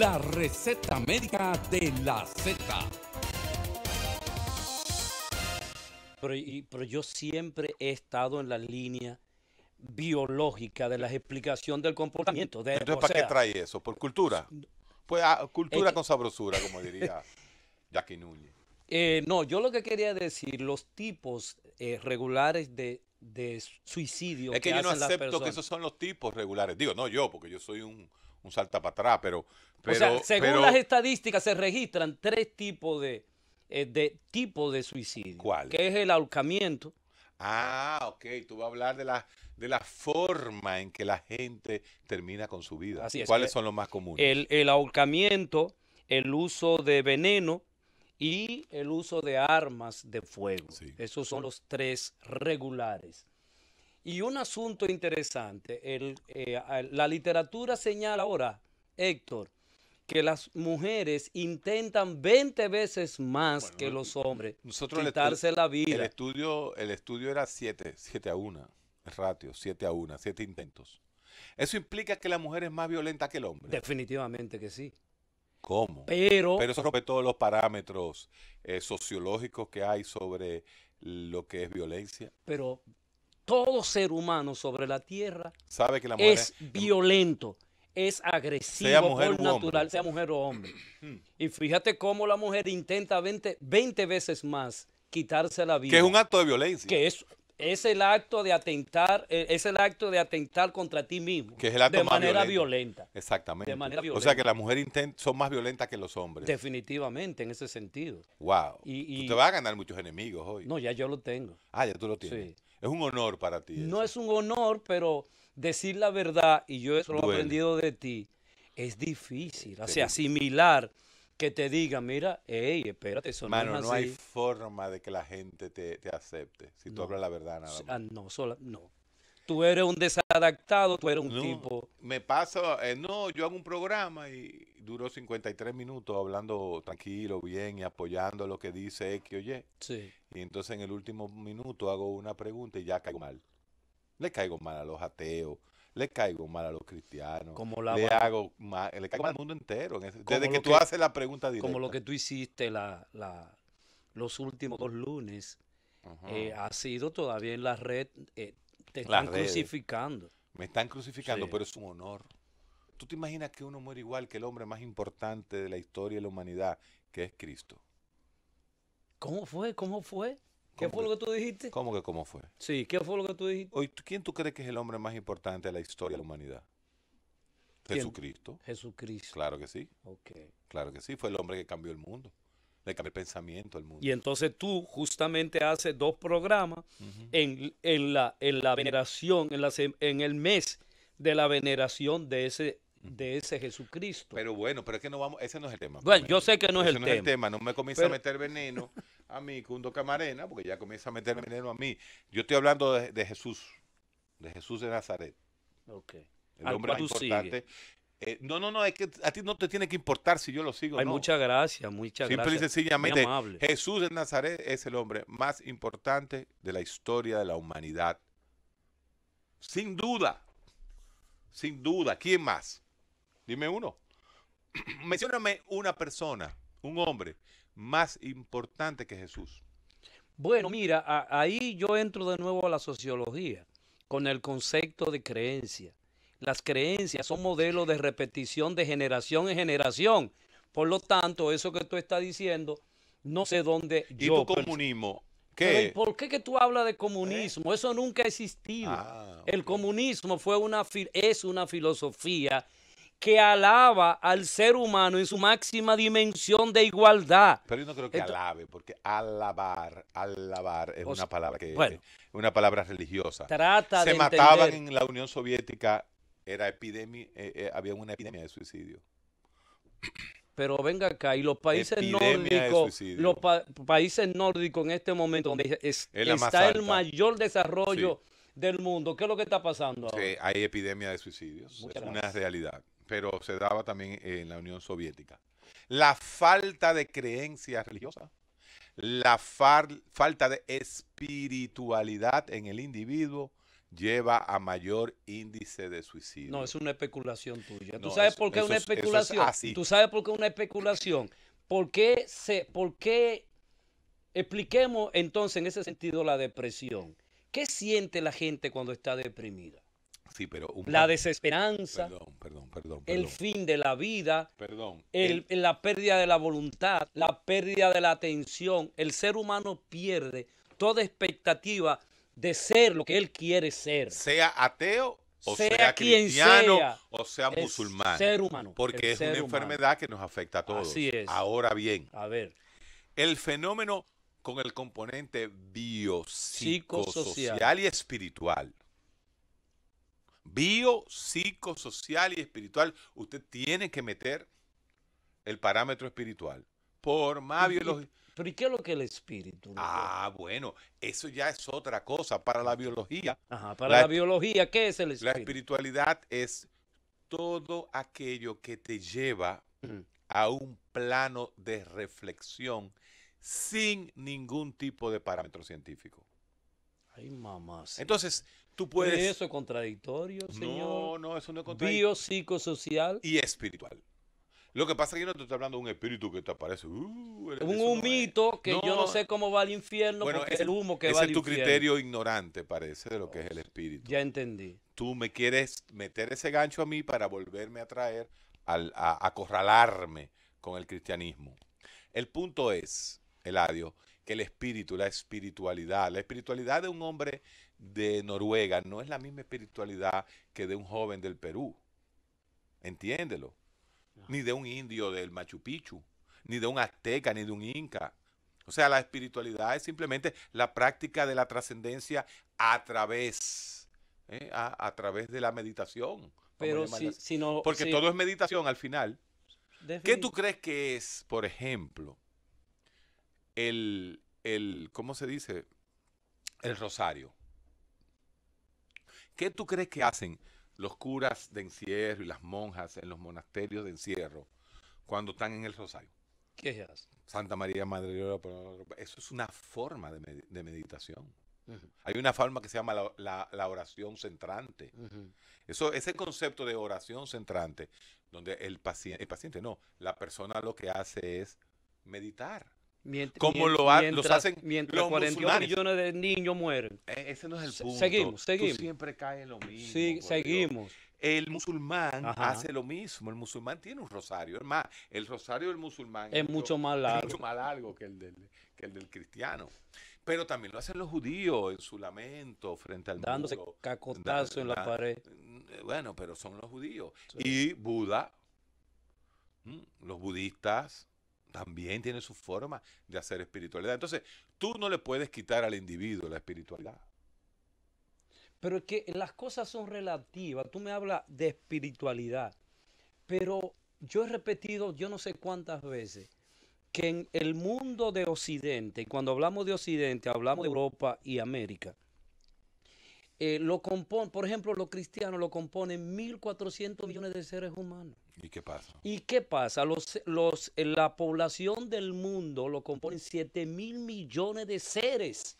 La receta médica de la Z. Pero, yo siempre he estado en la línea biológica de la explicación del comportamiento. De, Entonces, ¿para qué trae eso? ¿Por cultura? Pues ah, cultura eh, con sabrosura, como diría Jackie Núñez. Eh, no, yo lo que quería decir, los tipos eh, regulares de, de, suicidio. Es que, yo no acepto que esos son los tipos regulares. Digo, no yo, porque yo soy un, un salta para atrás, pero... pero según las estadísticas se registran tres tipos de, eh, de, tipo suicidio. ¿Cuál? Que es el ahorcamiento. Ah, ok, tú vas a hablar de la, de la forma en que la gente termina con su vida. ¿Cuáles eh, son los más comunes? El, el ahorcamiento, el uso de veneno y el uso de armas de fuego. Esos son los tres regulares. Y un asunto interesante, eh, la literatura señala ahora, Héctor, que las mujeres intentan 20 veces más que los hombres quitarse la vida. El estudio, el estudio era 7, 7 a 1, ratio, 7 a 1, 7 intentos. Eso implica que la mujer es más violenta que el hombre. Definitivamente que sí. ¿Cómo? Pero, Pero eso rompe todos los parámetros eh, sociológicos que hay sobre lo que es violencia. Pero todo ser humano sobre la tierra sabe que la es, em violento, es agresivo por natural, sea mujer o hombre. y fíjate cómo la mujer intenta 20, veces más quitarse la vida. Que es un acto de violencia. Que es el acto de atentar, e, es el acto de atentar contra ti mismo. Que es de manera violenta. Exactamente. De manera violenta. O sea que las mujeres son más violentas que los hombres. Definitivamente, en ese sentido. Wow. Y, te vas a ganar muchos enemigos hoy. No, ya yo lo tengo. Ah, ya tú lo tienes. Sí. Es un honor para ti. No es un honor, pero decir la verdad, y yo eso lo he aprendido de ti, es difícil. O sea, asimilar que te diga, mira, hey, espérate, eso no es no hay forma de que la gente te, acepte, si tú hablas la verdad ah, no, sola, no tú eres un desadaptado, tú eres un tipo. Me pasa, eh, no, yo hago un programa y duró 53 minutos hablando tranquilo, bien y apoyando lo que dice X o Y. Sí. Y entonces en el último minuto hago una pregunta y ya caigo mal. Le caigo mal a los ateos, le caigo mal a los cristianos. Como le hago mal, le caigo mal al mundo entero. desde que, tú haces la pregunta directa. Como lo que tú hiciste la, la, los últimos dos lunes. Eh, ha sido todavía en la red eh, te están crucificando. Me están crucificando, pero es un honor. ¿Tú te imaginas que uno muere igual que el hombre más importante de la historia de la humanidad, que es Cristo? ¿Cómo fue? ¿Cómo fue? ¿Qué fue lo que tú dijiste? ¿Cómo que cómo fue? Sí, ¿qué fue lo que tú dijiste? Hoy, ¿Quién tú crees que es el hombre más importante de la historia de la humanidad? Jesucristo. Jesucristo. Claro que sí. Ok. Claro que sí, fue el hombre que cambió el mundo. De cambiar el pensamiento al mundo. Y entonces tú justamente haces dos programas en, la, en la veneración, en, el mes de la veneración de ese de ese Jesucristo. Pero bueno, pero es que no vamos, ese no es el tema. Bueno, pues, yo sé que no es, el, no es el tema. No me comienza a meter veneno a mí, Cundo Camarena, porque ya comienza a meter veneno a mí. Yo estoy hablando de, Jesús, de Jesús de Nazaret. Ok, El ah, hombre importante, eh, no, no, no, es que a ti no te tiene que importar si yo lo sigo. Hay no. mucha gracia, mucha y sencillamente, Jesús de Nazaret es el hombre más importante de la historia de la humanidad. Sin duda, sin duda. ¿Quién más? Dime uno. Mencióname una persona, un hombre más importante que Jesús. Bueno, mira, ahí yo entro de nuevo a la sociología con el concepto de creencia. Las creencias son modelos de repetición de generación en generación. Por lo tanto, eso que tú estás diciendo, no sé dónde yo... ¿Y comunismo? ¿Por qué tú hablas de comunismo? ¿Eh? Eso nunca ha ah, El comunismo fue una, es una filosofía que alaba al ser humano en su máxima dimensión de igualdad. Pero yo no creo que alabe, porque alabar, alabar es una palabra que una palabra religiosa. Se mataban en la Unión Soviética era epidemia, eh, eh, había una epidemia de suicidio. Pero venga acá, y los países nórdicos, los países nórdicos en este momento, donde está el mayor desarrollo del mundo, ¿qué es lo que está pasando? Sí, hay epidemia de suicidios, es una realidad, pero se daba también en la Unión Soviética. La falta de creencias religiosas, la falta de espiritualidad en el individuo, lleva a mayor índice de suicidio. No, es una especulación tuya. ¿Tú sabes por qué es una especulación? ¿Tú sabes por qué una especulación? ¿Por qué, ¿Por qué expliquemos entonces en ese sentido la depresión? ¿Qué siente la gente cuando está deprimida? Sí, pero la desesperanza, perdón, perdón, perdón, el fin de la vida, perdón la pérdida de la voluntad, la pérdida de la atención. El ser humano pierde toda expectativa de ser lo que él quiere ser. Sea ateo o sea, cristiano o sea musulmán. Ser humano. Porque es una enfermedad que nos afecta a todos. Así es. Ahora bien, a ver. El fenómeno con el componente biopsicosocial y espiritual. Biopsicosocial y espiritual. Usted tiene que meter el parámetro espiritual. Por más biología. Pero ¿y qué es lo que el espíritu? Ah, bueno, eso ya es otra cosa para la biología. Ajá, para la, biología, ¿qué es el espíritu? La espiritualidad es todo aquello que te lleva mm. a un plano de reflexión sin ningún tipo de parámetro científico. Ay, mamá. Entonces, tú puedes... eso es contradictorio, señor? No, no, eso no es contradictorio. psicosocial... Y espiritual. Lo que pasa es que yo no te estoy hablando de un espíritu que te aparece. Uh, un humito que yo no sé cómo va al infierno pero porque el humo que va al infierno. Ese es tu criterio ignorante, parece, de lo que es el espíritu. Ya entendí. Tú me quieres meter ese gancho a mí para volverme a traer, a acorralarme con el cristianismo. El punto es, Eladio, que el espíritu, la espiritualidad, la espiritualidad de un hombre de Noruega no es la misma espiritualidad que de un joven del Perú. Entiéndelo ni de un indio del Machu Picchu, ni de un azteca, ni de un inca. O sea, la espiritualidad es simplemente la práctica de la trascendencia a través, ¿eh? a, través de la meditación. Pero si, Porque todo es meditación al final. ¿Qué tú crees que es, por ejemplo, el, ¿cómo se dice? El rosario. ¿Qué tú crees que hacen? los curas de encierro y las monjas en los monasterios de encierro cuando están en el rosario. ¿Qué es? Santa María Madre de pues, Eso es una forma de, meditación. Hay una forma que se llama la, oración centrante. Eso, ese concepto de oración centrante, donde el paciente, el paciente no, la persona lo que hace es meditar. Mientras, como lo los hacen mientras 41 millones de niños mueren. E-, ese no es el punto. Seguimos, seguimos. siempre cae lo mismo. seguimos. El musulmán hace lo mismo. El musulmán tiene un rosario. Es más, el rosario del musulmán es, mucho, más largo. mucho más que el, del, cristiano. Pero también lo hacen los judíos en su lamento frente al Dándose cacotazo en la, pared. Eh, bueno, pero son los judíos. Y Buda, mm, los budistas, también tiene su forma de hacer espiritualidad. Entonces, tú no le puedes quitar al individuo la espiritualidad. Pero es que las cosas son relativas. Tú me hablas de espiritualidad. Pero yo he repetido yo no sé cuántas veces que en el mundo de Occidente, cuando hablamos de Occidente, hablamos de Europa y América, eh, lo por ejemplo, los cristianos lo componen 1.400 millones de seres humanos. ¿Y qué pasa? ¿Y qué pasa? Los, los, eh, la población del mundo lo componen 7 mil millones de seres.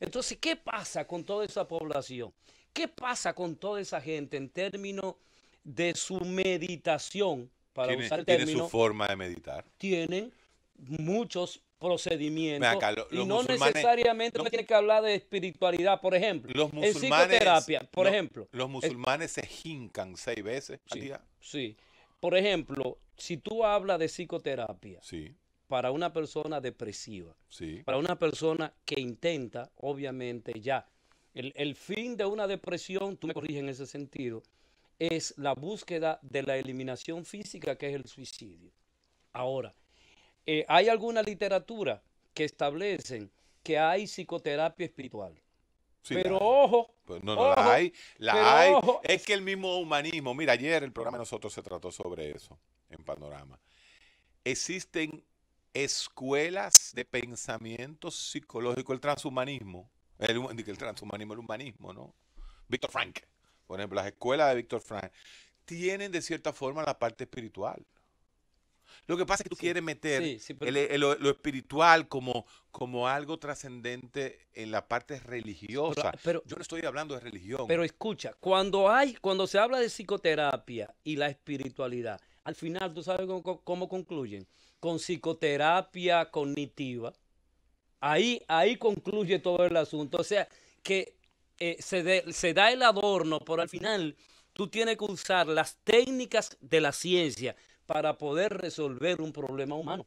Entonces, ¿qué pasa con toda esa población? ¿Qué pasa con toda esa gente en términos de su meditación? Para usar el su forma de meditar? Tienen muchos procedimientos y no necesariamente no, tiene que hablar de espiritualidad, por ejemplo. Los musulmanes, en psicoterapia, por ejemplo. Los eh, musulmanes se jincan seis veces al día. Sí por ejemplo, si tú hablas de psicoterapia para una persona depresiva, para una persona que intenta, obviamente, ya, el, fin de una depresión, tú me corriges en ese sentido, es la búsqueda de la eliminación física, que es el suicidio. Ahora, eh, hay alguna literatura que establecen que hay psicoterapia espiritual pero ojo. Pues, no, no, la hay. La hay. Es que el mismo humanismo. Mira, ayer el programa de nosotros se trató sobre eso en Panorama. Existen escuelas de pensamiento psicológico, el transhumanismo. El, el transhumanismo, el humanismo, ¿no? Víctor Frank. Por ejemplo, las escuelas de Víctor Frank tienen de cierta forma la parte espiritual. Lo que pasa es que tú quieres meter eh, lo, espiritual como, como algo trascendente en la parte religiosa. Ah, pero, Yo no estoy hablando de religión. Pero escucha, cuando, hay, cuando se habla de psicoterapia y la espiritualidad, al final tú sabes cómo, concluyen. Con psicoterapia cognitiva. Ahí, ahí concluye todo el asunto. O sea, que eh, se, se da el adorno, pero al final tú tienes que usar las técnicas de la ciencia para poder resolver un problema humano.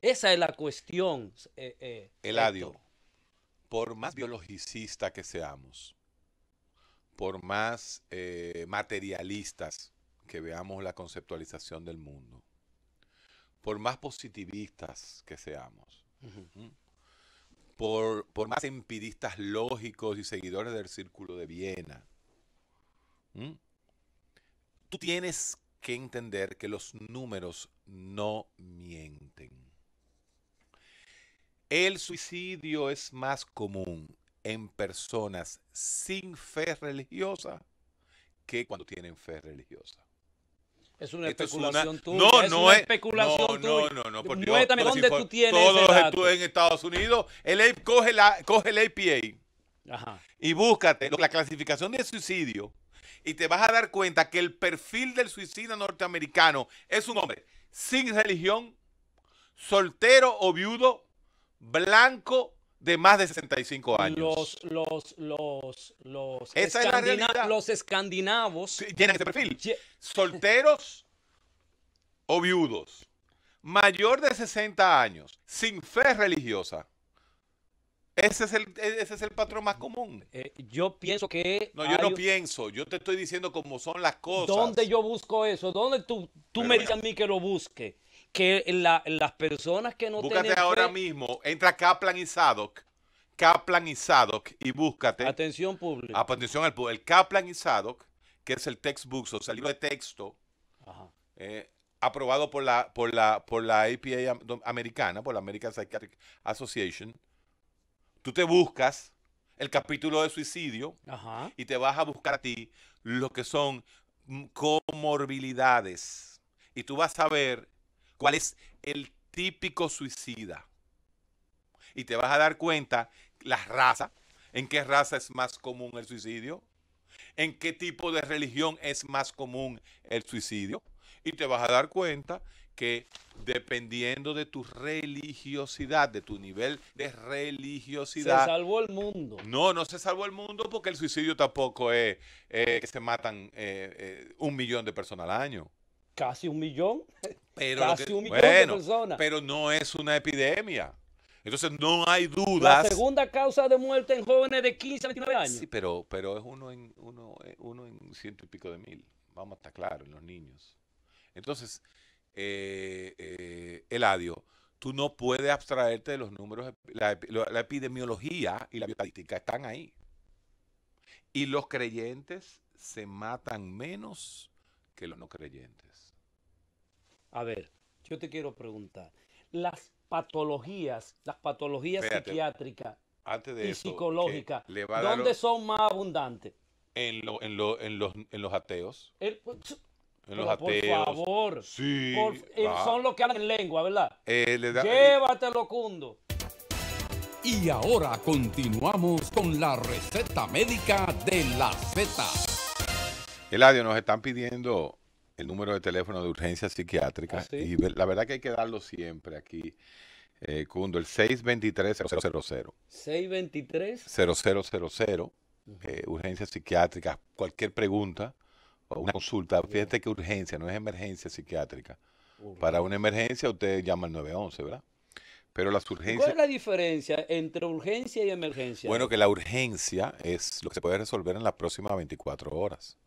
Esa es la cuestión. Eh, eh, Eladio, por más biologicista que seamos, por más eh, materialistas que veamos la conceptualización del mundo, por más positivistas que seamos, por, más empiristas lógicos y seguidores del Círculo de Viena, tú tienes que entender que los números no mienten. El suicidio es más común en personas sin fe religiosa que cuando tienen fe religiosa. Es una especulación tuya. No, es no una Especulación no, tuya. no, no, no, dónde tú tienes. Todos los estudios en Estados Unidos, coge, la, coge el APA Ajá. y búscate la clasificación de suicidio y te vas a dar cuenta que el perfil del suicida norteamericano es un hombre sin religión, soltero o viudo, blanco, de más de 65 años. Los, los, los, los, los escandinavos. tienen ese perfil. Solteros o viudos. Mayor de 60 años, sin fe religiosa. Ese es, el, e, ese es el patrón más común. Eh, yo pienso que... No, yo no pienso, yo te estoy diciendo cómo son las cosas. ¿Dónde yo busco eso? ¿Dónde tú, tú me dices a mí que lo busque? Que las personas que no Búscate ahora mismo, entra Kaplan y Sadok, Kaplan y Sadok y búscate... Atención pública. Ah, pues, atención al público. El Kaplan y Sadok, que es el textbook, o sea, el libro de texto, eh, aprobado por la, por, la, por la APA americana, por la American Psychiatric Association, tú te buscas el capítulo de suicidio y te vas a buscar a ti lo que son comorbilidades. Y tú vas a ver cuál es el típico suicida. Y te vas a dar cuenta la raza en qué raza es más común el suicidio, en qué tipo de religión es más común el suicidio. Y te vas a dar cuenta que dependiendo de tu religiosidad, de tu nivel de religiosidad. Se salvó el mundo. No, no se salvó el mundo porque el suicidio tampoco es que se matan eh, eh, un millón de personas al año. Casi un millón. Pero Casi un millón de personas. Pero no es una epidemia. Entonces no hay dudas. La segunda causa de muerte en jóvenes de 15 a 29 años. Sí, pero, pero es uno en, uno, eh, uno en ciento y pico de mil. Vamos a estar claros, en los niños. Entonces, el eh, eh tú no puedes abstraerte de los números, la, epidemiología y la bioestadística están ahí. Y los creyentes se matan menos que los no creyentes. A ver, yo te quiero preguntar, las patologías, las patologías psiquiátricas y psicológicas, ¿dónde son más abundantes? En, en, en, los, ateos. Pues, por favor. Son los que hablan en lengua, ¿verdad? Eh, Llévatelo, Cundo. Y ahora continuamos con la receta médica de la Z. Eladio, nos están pidiendo el número de teléfono de urgencia psiquiátrica. Ah, y la verdad que hay que darlo siempre aquí. Eh, Cundo, el 623-0000. 623-0000. Eh, urgencias psiquiátricas, cualquier pregunta una consulta, fíjate que urgencia, no es emergencia psiquiátrica. Para una emergencia usted llama al 911, ¿verdad? Pero las urgencias... ¿Cuál es la diferencia entre urgencia y emergencia? Bueno, que la urgencia es lo que se puede resolver en las próximas 24 horas.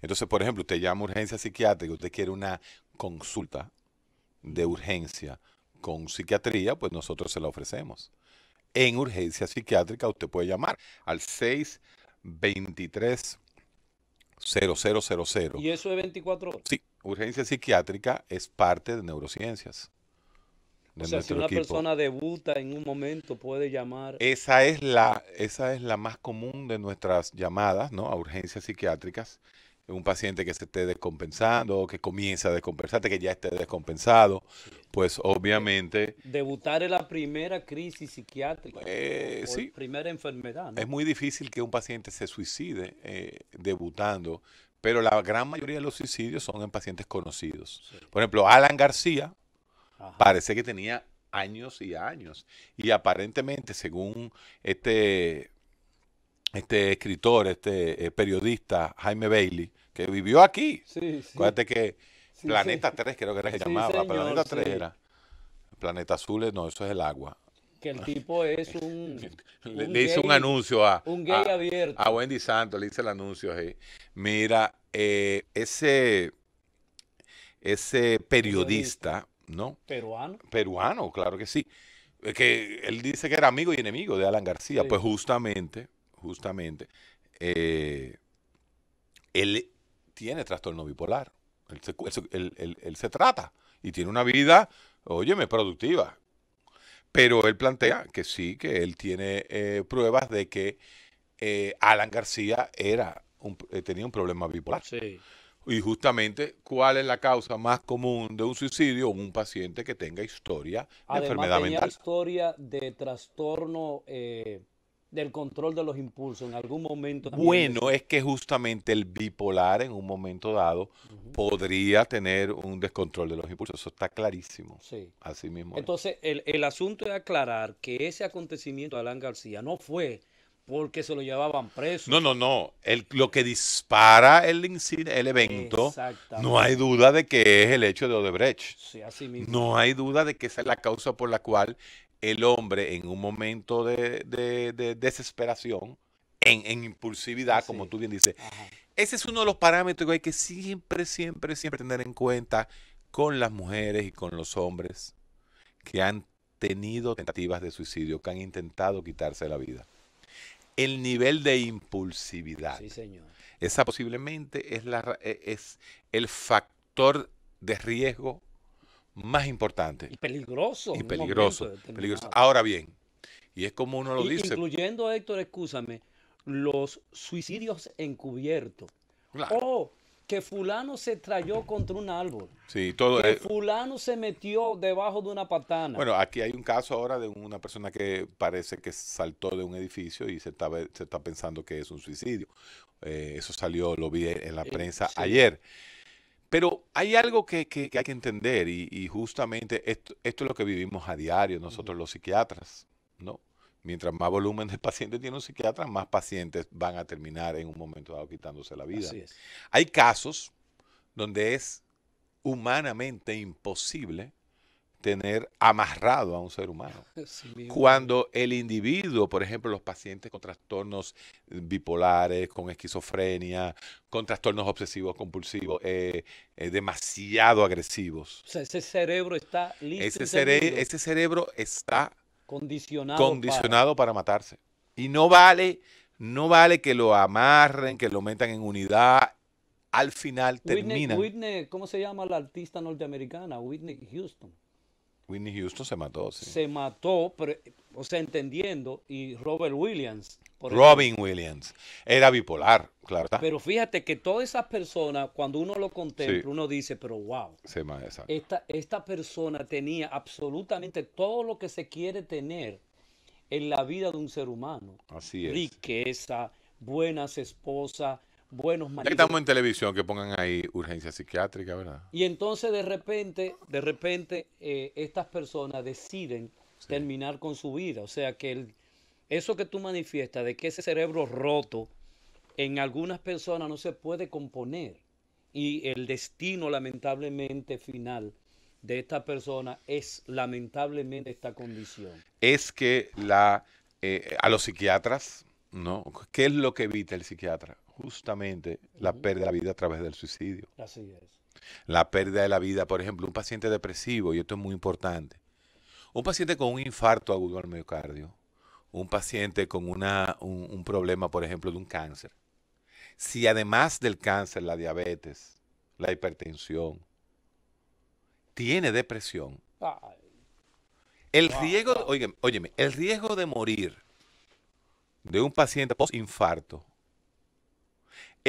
Entonces, por ejemplo, usted llama urgencia psiquiátrica, usted quiere una consulta de urgencia con psiquiatría, pues nosotros se la ofrecemos. En urgencia psiquiátrica usted puede llamar al 623 0000. ¿Y eso es 24 horas? Sí, urgencia psiquiátrica es parte de neurociencias. o sea, si una persona debuta en un momento, puede llamar. Esa es la, esa es la más común de nuestras llamadas, ¿no? A urgencias psiquiátricas un paciente que se esté descompensando, que comienza a descompensarte que ya esté descompensado, pues obviamente... Debutar en la primera crisis psiquiátrica, eh, primera enfermedad. Es muy difícil que un paciente se suicide eh, debutando, pero la gran mayoría de los suicidios son en pacientes conocidos. Por ejemplo, Alan García parece que tenía años y años, y aparentemente, según este este escritor, este eh, periodista Jaime Bailey, que vivió aquí. Sí, sí. Acuérdate que Planeta 3 creo que era que llamaba. Planeta 3 era. Planeta Azul, no, eso es el agua. Que el tipo es un. le, hizo un anuncio a. Un gay abierto. A Wendy Santos, le hice el anuncio ahí. Mira, eh, ese. Ese periodista, ¿no? Peruano. Peruano, claro que sí. Eh, que él dice que era amigo y enemigo de Alan García. Pues justamente, justamente. Eh, él tiene trastorno bipolar. Él se, trata y tiene una vida, óyeme, productiva. Pero él plantea que sí, que él tiene eh, pruebas de que eh, Alan García eh, tenía un problema bipolar. Sí. Y justamente, ¿cuál es la causa más común de un suicidio? en Un paciente que tenga historia de Además, enfermedad tenía historia de trastorno eh, del control de los impulsos en algún momento. Bueno, es que justamente el bipolar en un momento dado podría tener un descontrol de los impulsos, eso está clarísimo. Sí. Así mismo. Entonces, el, asunto es aclarar que ese acontecimiento de Alan García no fue porque se lo llevaban preso. No, no, no. El, lo que dispara el, el evento, no hay duda de que es el hecho de Odebrecht. Sí, así mismo. No hay duda de que esa es la causa por la cual el hombre en un momento de, desesperación, en, impulsividad, como tú bien dices. Ese es uno de los parámetros que hay que siempre, siempre, siempre tener en cuenta con las mujeres y con los hombres que han tenido tentativas de suicidio, que han intentado quitarse la vida. El nivel de impulsividad. Sí, señor. Esa posiblemente es e, el factor de riesgo más importante. Y peligroso. Y peligroso. Ahora bien, y es como uno lo dice. Incluyendo, Héctor, escúchame, los suicidios encubiertos. O que fulano se trayó contra un árbol. Sí, todo que fulano se metió debajo de una patana. Bueno, aquí hay un caso ahora de una persona que parece que saltó de un edificio y se está, se está pensando que es un suicidio. Eh, eso salió, lo vi en la eh, prensa ayer. Pero hay algo que, hay que entender y, justamente esto, es lo que vivimos a diario nosotros los psiquiatras, ¿no? Mientras más volumen de pacientes tiene un psiquiatra, más pacientes van a terminar en un momento dado quitándose la vida. Hay casos donde es humanamente imposible tener amarrado a un ser humano. Cuando el individuo, por ejemplo, los pacientes con trastornos bipolares, con esquizofrenia, con trastornos obsesivos compulsivos, eh, eh, demasiado agresivos. ese cerebro está listo. Ese, ese cerebro está condicionado, condicionado para. matarse. Y no vale, no vale que lo amarren, que lo metan en unidad, al final termina. Whitney, ¿cómo se llama la artista norteamericana? Whitney Houston. Winnie Houston se mató, sí. Se mató, pero, o sea, entendiendo, y Robert Williams. Robin Williams. Era bipolar, claro. Pero fíjate que todas esas personas, cuando uno lo contempla, uno dice, pero wow. se Esta, esta persona tenía absolutamente todo lo que se quiere tener en la vida de un ser humano. Así es. Riqueza, buenas esposas, buenos estamos en televisión, que pongan ahí urgencia psiquiátrica, ¿verdad? Y entonces de repente, de repente, eh, estas personas deciden terminar con su vida. O sea que eso que tú manifiestas de que ese cerebro roto en algunas personas no se puede componer. Y el destino lamentablemente final de esta persona es lamentablemente esta condición. Es que eh, a los psiquiatras, ¿no? ¿Qué es lo que evita el psiquiatra? justamente la pérdida de la vida a través del suicidio. Así es. La pérdida de la vida, por ejemplo, un paciente depresivo, y esto es muy importante, un paciente con un infarto agudo al miocardio, un paciente con un, problema, por ejemplo, de un cáncer, si además del cáncer, la diabetes, la hipertensión, tiene depresión, el riesgo, óyeme, el riesgo de morir de un paciente post-infarto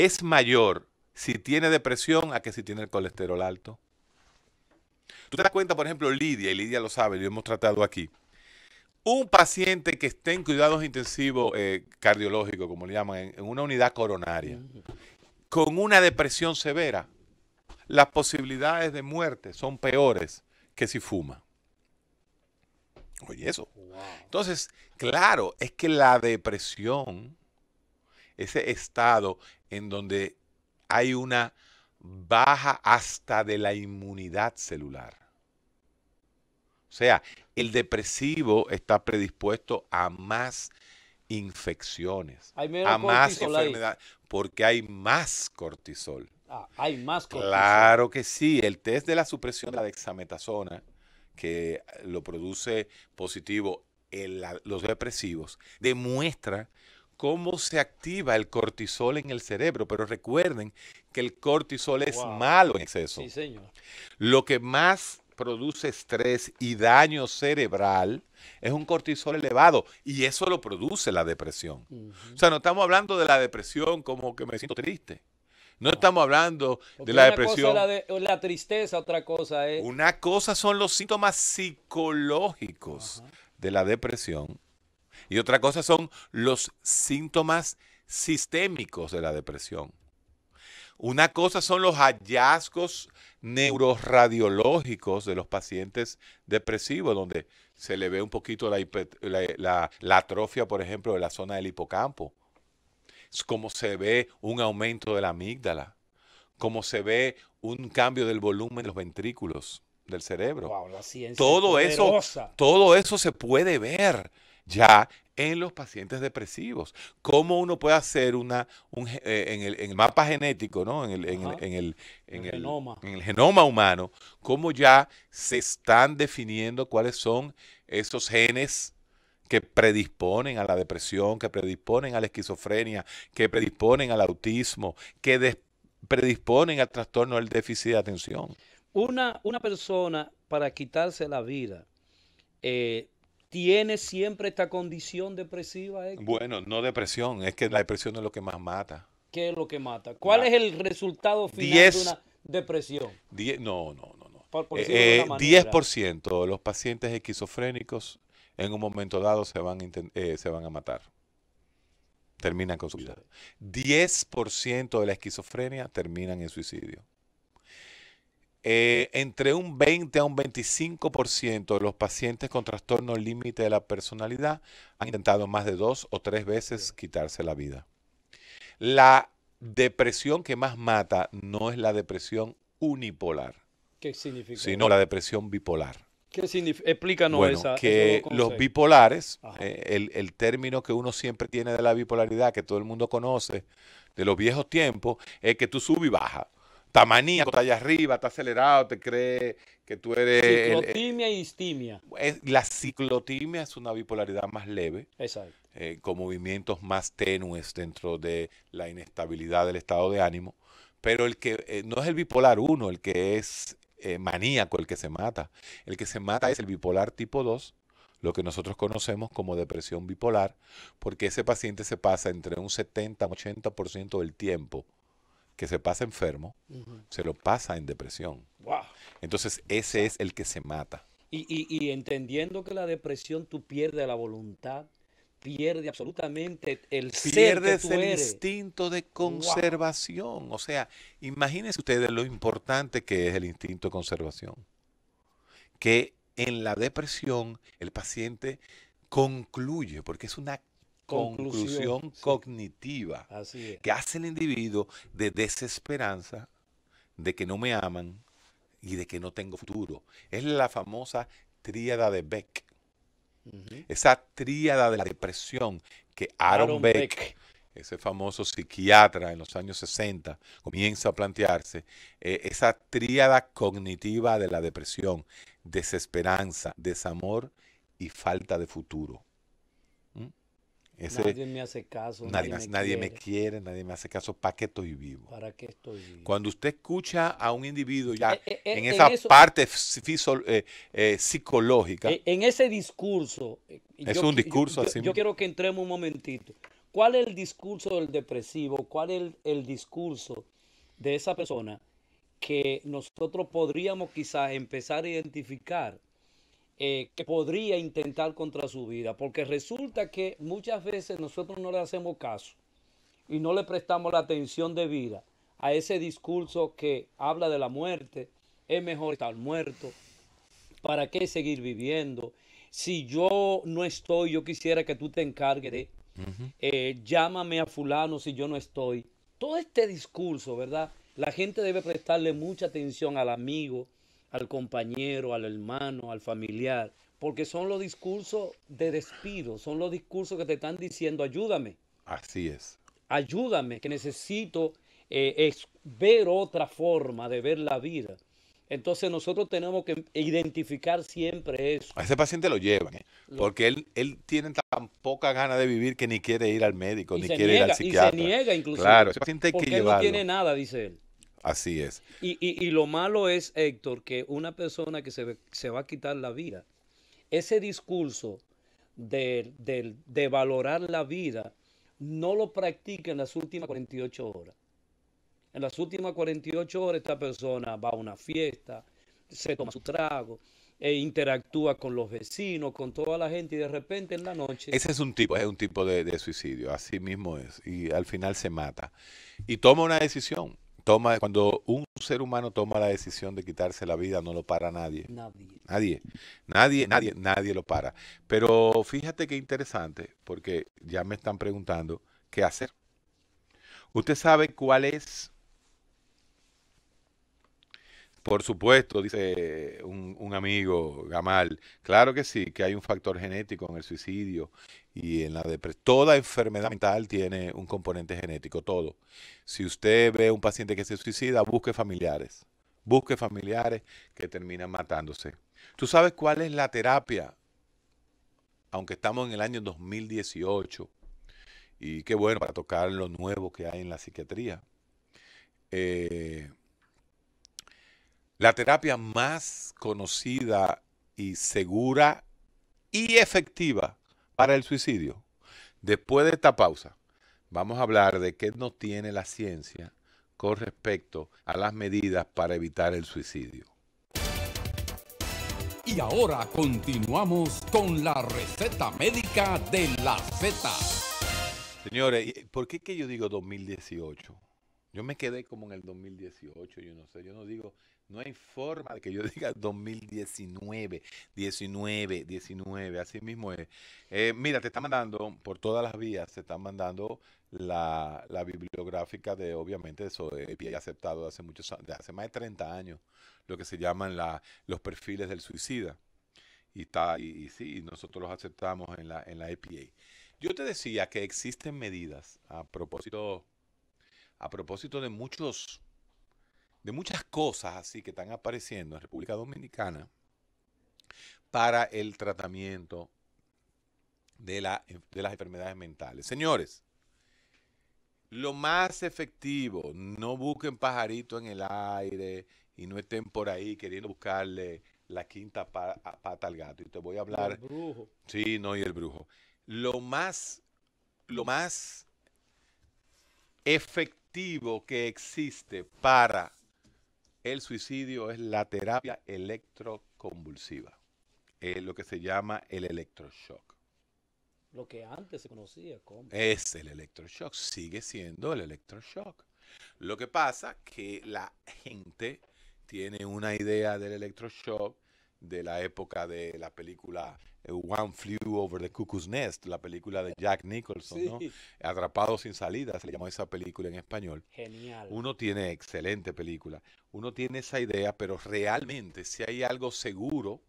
es mayor si tiene depresión a que si tiene el colesterol alto. Tú te das cuenta, por ejemplo, Lidia, y Lidia lo sabe, lo hemos tratado aquí. Un paciente que esté en cuidados intensivos eh, cardiológicos, como le llaman, en, en una unidad coronaria, con una depresión severa, las posibilidades de muerte son peores que si fuma. Oye, eso. Entonces, claro, es que la depresión, ese estado en donde hay una baja hasta de la inmunidad celular. O sea, el depresivo está predispuesto a más infecciones, a más enfermedades, porque hay más cortisol. Ah, hay más cortisol. Claro que sí. El test de la supresión de la dexametasona, que lo produce positivo en los depresivos, demuestra cómo se activa el cortisol en el cerebro, pero recuerden que el cortisol es malo en exceso. Sí, señor. Lo que más produce estrés y daño cerebral es un cortisol elevado y eso lo produce la depresión. O sea, no estamos hablando de la depresión como que me siento triste. No, estamos hablando de la depresión. la, tristeza, otra cosa es. Una cosa son los síntomas psicológicos de la depresión y otra cosa son los síntomas sistémicos de la depresión. Una cosa son los hallazgos neuroradiológicos de los pacientes depresivos, donde se le ve un poquito la, atrofia, por ejemplo, de la zona del hipocampo. Es como se ve un aumento de la amígdala, como se ve un cambio del volumen de los ventrículos del cerebro. todo, eso, todo eso se puede ver ya en los pacientes depresivos. ¿Cómo uno puede hacer una, eh, en, el, mapa genético, en, el, genoma. humano, cómo ya se están definiendo cuáles son esos genes que predisponen a la depresión, que predisponen a la esquizofrenia, que predisponen al autismo, que predisponen al trastorno del déficit de atención. Una, una persona para quitarse la vida eh, tiene siempre esta condición depresiva? Bueno, no depresión, es que la depresión es lo que más mata. ¿Qué es lo que mata? ¿Cuál es el resultado final de una depresión? no, no, no. no. 10% eh, eh, de los pacientes esquizofrénicos en un momento dado se van, eh, se van a matar. Terminan con suicidio. 10% de la esquizofrenia terminan en suicidio. Eh, entre un 20 a un 25% de los pacientes con trastorno límite de la personalidad han intentado más de dos o tres veces quitarse la vida. La depresión que más mata no es la depresión unipolar. Sino la depresión bipolar. ¿Qué significa? Explícanos bueno, que los bipolares, eh, el, el, término que uno siempre tiene de la bipolaridad, que todo el mundo conoce, de los viejos tiempos, es que tú subes y bajas está maníaco, está allá arriba, está acelerado, te cree que tú eres... Ciclotimia y distimia. la ciclotimia es una bipolaridad más leve. Exacto. Eh, con movimientos más tenues dentro de la inestabilidad del estado de ánimo. Pero el que eh, no es el bipolar 1, el que es eh, maníaco, el que se mata. El que se mata es el bipolar tipo 2, lo que nosotros conocemos como depresión bipolar, porque ese paciente se pasa entre un 70 80% del tiempo que se pasa enfermo, se lo pasa en depresión. Entonces ese es el que se mata. Y, entendiendo que la depresión tú pierdes la voluntad, pierde absolutamente el ser que el instinto de conservación. O sea, imagínense ustedes lo importante que es el instinto de conservación. Que en la depresión el paciente concluye, porque es una conclusión, cognitiva que hace el individuo de desesperanza, de que no me aman y de que no tengo futuro. Es la famosa tríada de Beck. Esa tríada de la depresión que Aaron, Beck, ese famoso psiquiatra en los años 60, comienza a plantearse, eh, esa tríada cognitiva de la depresión, desesperanza, desamor y falta de futuro nadie me hace caso. Nadie, nadie, me, quiere. nadie me hace caso. ¿Para qué estoy vivo? ¿Para qué estoy Cuando usted escucha a un individuo ya eh, eh, eh, en, esa parte psicológica. en ese discurso. Es un discurso así. Yo, quiero que entremos un momentito. ¿Cuál es el discurso del depresivo? ¿Cuál es el, el discurso de esa persona que nosotros podríamos quizás empezar a identificar? Eh, que podría intentar contra su vida, porque resulta que muchas veces nosotros no le hacemos caso y no le prestamos la atención debida a ese discurso que habla de la muerte, es mejor estar muerto, ¿para qué seguir viviendo? Si yo no estoy, yo quisiera que tú te encargues de, eh, llámame a fulano si yo no estoy. Todo este discurso, ¿verdad? La gente debe prestarle mucha atención al amigo, al compañero, al hermano, al familiar, porque son los discursos de despido, son los discursos que te están diciendo, ayúdame. Así es. Ayúdame, que necesito eh, ver otra forma de ver la vida. Entonces nosotros tenemos que identificar siempre eso. A ese paciente lo llevan, ¿eh? porque él, él tiene tan poca gana de vivir que ni quiere ir al médico, ni quiere ir al psiquiatra. Y se niega incluso. Claro, ese paciente hay que él no tiene nada, dice él. Así es. Y, lo malo es, Héctor, que una persona que se, se va a quitar la vida, ese discurso de, valorar la vida, no lo practica en las últimas 48 horas. En las últimas 48 horas esta persona va a una fiesta, se toma su trago, e interactúa con los vecinos, con toda la gente y de repente en la noche... Ese es un tipo, es un tipo de, de suicidio, así mismo es, y al final se mata. Y toma una decisión, cuando un ser humano toma la decisión de quitarse la vida, no lo para nadie. Nadie. Nadie, nadie, nadie, nadie lo para. Pero fíjate qué interesante, porque ya me están preguntando qué hacer. Usted sabe cuál es por supuesto, dice un, amigo, Gamal, claro que sí, que hay un factor genético en el suicidio y en la depresión. Toda enfermedad mental tiene un componente genético, todo. Si usted ve a un paciente que se suicida, busque familiares. Busque familiares que terminan matándose. ¿Tú sabes cuál es la terapia? Aunque estamos en el año 2018, y qué bueno para tocar lo nuevo que hay en la psiquiatría. Eh, la terapia más conocida y segura y efectiva para el suicidio. Después de esta pausa, vamos a hablar de qué nos tiene la ciencia con respecto a las medidas para evitar el suicidio. Y ahora continuamos con la receta médica de la Z. Señores, ¿por qué que yo digo 2018? Yo me quedé como en el 2018, yo no sé, yo no digo no hay forma de que yo diga 2019, 19, 19, así mismo es. Eh, mira, te están mandando, por todas las vías, te están mandando la, bibliográfica de, obviamente, eso ha aceptado hace, muchos, hace más de 30 años, lo que se llaman los perfiles del suicida. Y, está, y sí, nosotros los aceptamos en la, en la EPA. Yo te decía que existen medidas a propósito, a propósito de muchos de muchas cosas así que están apareciendo en República Dominicana para el tratamiento de, las enfermedades mentales. Señores, lo más efectivo, no busquen pajarito en el aire y no estén por ahí queriendo buscarle la quinta pata al gato. Y te voy a hablar. El brujo. Sí, no, y el brujo. Lo más, lo más efectivo que existe para el suicidio es la terapia electroconvulsiva, Es eh, lo que se llama el electroshock. Lo que antes se conocía como. Es el electroshock, sigue siendo el electroshock. Lo que pasa que la gente tiene una idea del electroshock de la época de la película eh, One Flew Over the Cuckoo's Nest, la película de Jack Nicholson, ¿no? Atrapado sin salida, se le llamó esa película en español. Genial. Uno tiene excelente película, uno tiene esa idea, pero realmente si hay algo seguro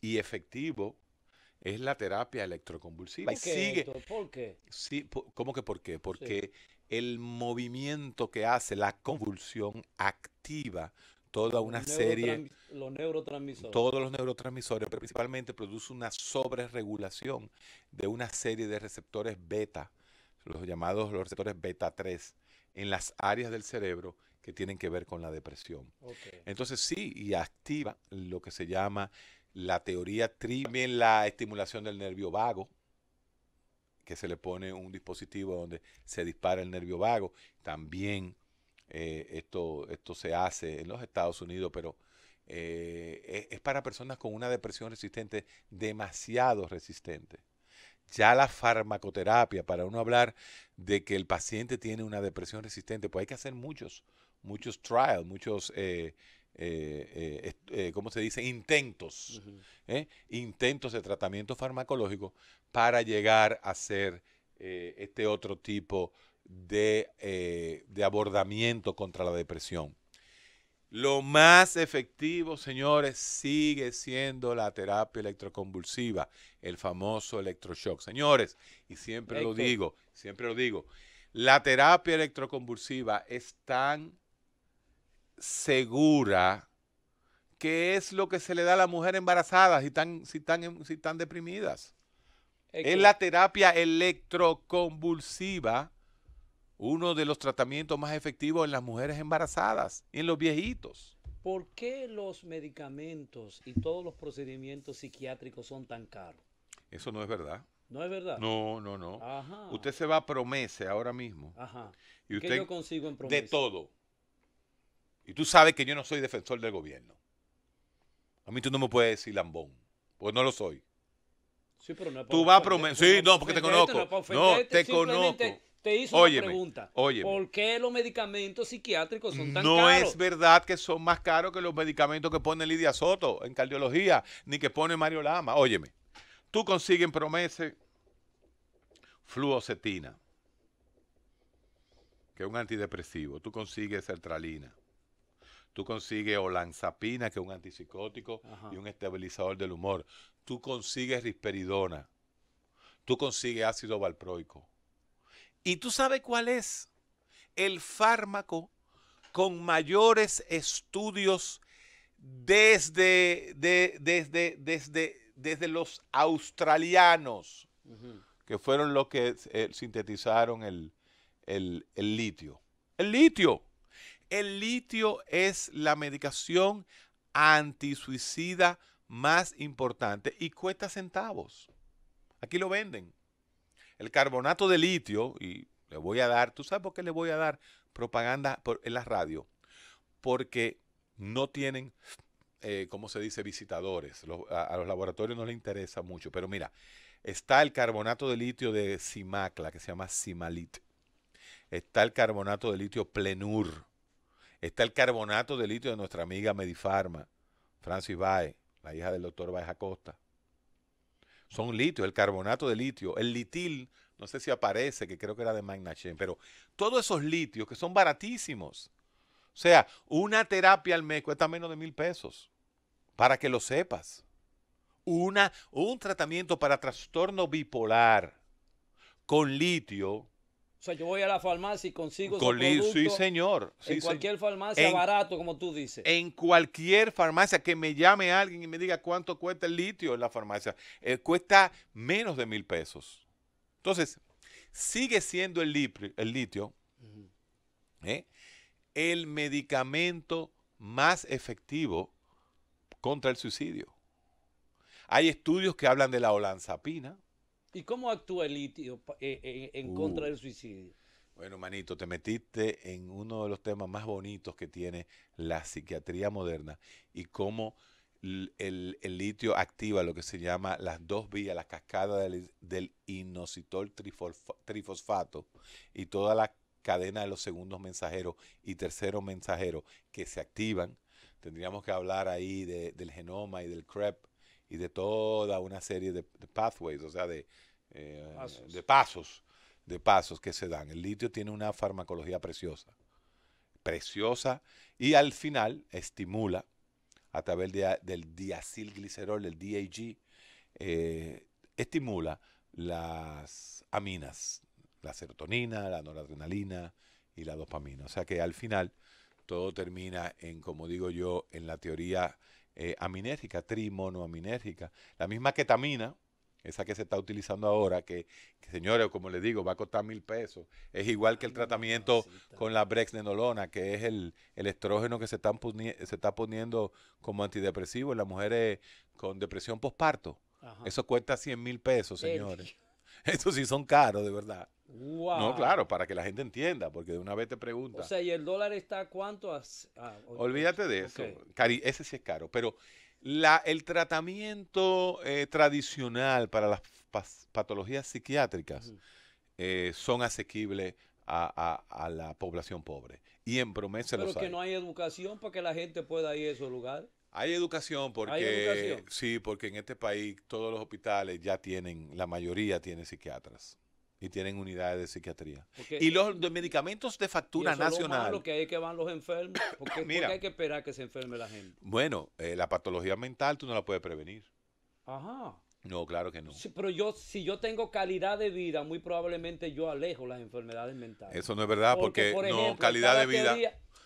y efectivo es la terapia electroconvulsiva. ¿Por qué, sigue, Sí, ¿cómo que por qué? Porque el movimiento que hace la convulsión activa toda una serie. Los neurotransmisores. Todos los neurotransmisores, pero principalmente produce una sobreregulación de una serie de receptores beta, los llamados los receptores beta 3, en las áreas del cerebro que tienen que ver con la depresión. Entonces sí, y activa lo que se llama la teoría tri, también la estimulación del nervio vago, que se le pone un dispositivo donde se dispara el nervio vago, también eh, esto, esto se hace en los Estados Unidos, pero eh, e, es, para personas con una depresión resistente demasiado resistente. Ya la farmacoterapia, para uno hablar de que el paciente tiene una depresión resistente, pues hay que hacer muchos, muchos trials, muchos... Eh, ¿cómo se dice? Intentos, intentos de tratamiento farmacológico para llegar a ser este otro tipo de eh, de, abordamiento contra la depresión. Lo más efectivo, señores, sigue siendo la terapia electroconvulsiva, el famoso electroshock. Señores, y siempre lo digo, siempre lo digo, la terapia electroconvulsiva es tan segura que es lo que se le da a la mujer embarazada si están, si si deprimidas. Es la terapia electroconvulsiva uno de los tratamientos más efectivos en las mujeres embarazadas y en los viejitos. ¿Por qué los medicamentos y todos los procedimientos psiquiátricos son tan caros? Eso no es verdad. No es verdad. No, no, no. Usted se va a Promese ahora mismo. Ajá. Y usted, ¿Qué yo consigo en Promese? De todo. Y tú sabes que yo no soy defensor del gobierno. A mí tú no me puedes decir lambón, pues no lo soy. Sí, pero no es para Tú vas a Promese. Sí, no, porque te conozco. No, te conozco te hizo una pregunta. Oye. ¿Por qué los medicamentos psiquiátricos son tan caros? No es verdad que son más caros que los medicamentos que pone Lidia Soto en cardiología, ni que pone Mario Lama. Óyeme, tú consigues en Promese fluocetina, que es un antidepresivo. Tú consigues sertralina. Tú consigues olanzapina, que es un antipsicótico y un estabilizador del humor. Tú consigues risperidona. Tú consigues ácido valproico ¿Y tú sabes cuál es? El fármaco con mayores estudios desde, desde, desde, desde los australianos, que fueron los que eh, sintetizaron el, el litio. El litio. El litio es la medicación antisuicida más importante y cuesta centavos. Aquí lo venden. El carbonato de litio, y le voy a dar, ¿tú sabes por qué le voy a dar propaganda en la radio? Porque no tienen, eh, ¿cómo se dice?, visitadores. a, los laboratorios no les interesa mucho. Pero mira, está el carbonato de litio de Simacla, que se llama Simalit. Está el carbonato de litio Plenur. Está el carbonato de litio de nuestra amiga Medifarma, Francis Bae, la hija del doctor Baez Acosta son litio, el carbonato de litio, el litil, no sé si aparece, que creo que era de Magnachem, pero todos esos litios que son baratísimos. O sea, una terapia al mes cuesta menos de mil pesos, para que lo sepas. Una, un tratamiento para trastorno bipolar con litio o sea, yo voy a la farmacia y consigo litio, Sí, señor. en cualquier farmacia barato, como tú dices. En cualquier farmacia que me llame alguien y me diga cuánto cuesta el litio en la farmacia, eh, cuesta menos de mil pesos. Entonces, sigue siendo el, el litio ¿eh? el medicamento más efectivo contra el suicidio. Hay estudios que hablan de la olanzapina, ¿Y cómo actúa el litio eh, eh, en, uh. contra del suicidio? Bueno, manito, te metiste en uno de los temas más bonitos que tiene la psiquiatría moderna y cómo el, litio activa lo que se llama las dos vías, la cascada del, del inositol trifosfato y toda la cadena de los segundos mensajeros y terceros mensajeros que se activan. Tendríamos que hablar ahí del genoma y del CREP, y de toda una serie de, pathways, o sea, eh, de, pasos. de pasos, que se dan. El litio tiene una farmacología preciosa, preciosa, y al final estimula a través del diacilglicerol, el DAG, eh, estimula las aminas, la serotonina, la noradrenalina y la dopamina. O sea que al final todo termina en, como digo yo, en la teoría eh, aminérgica, trimonoaminérgica. La misma ketamina, esa que se está utilizando ahora, que, señores, como les digo, va a costar mil pesos, es igual que el mm, tratamiento con la brexnenolona, que es el, estrógeno que se, están se está poniendo como antidepresivo en las mujeres con depresión postparto. Eso cuesta 100 mil pesos, señores. Eso sí son caros, de verdad. No, claro, para que la gente entienda, porque de una vez te pregunta. O sea, ¿y el dólar está cuánto? Ah, Olvídate de eso. Cari, ese sí es caro, pero la, el tratamiento eh, tradicional para las patologías psiquiátricas eh, son asequibles a, la población pobre. Y en promesa Pero que no hay educación para que la gente pueda ir a esos lugares. Hay educación porque sí, porque en este país todos los hospitales ya tienen, la mayoría tiene psiquiatras y tienen unidades de psiquiatría. y los medicamentos de factura y eso nacional. Es lo que hay que van los enfermos, porque, Mira, hay que esperar que se enferme la gente. Bueno, eh, la patología mental tú no la puedes prevenir. Ajá. No, claro que no. pero yo, si yo tengo calidad de vida, muy probablemente yo alejo las enfermedades mentales. Eso no es verdad, porque, no, calidad de vida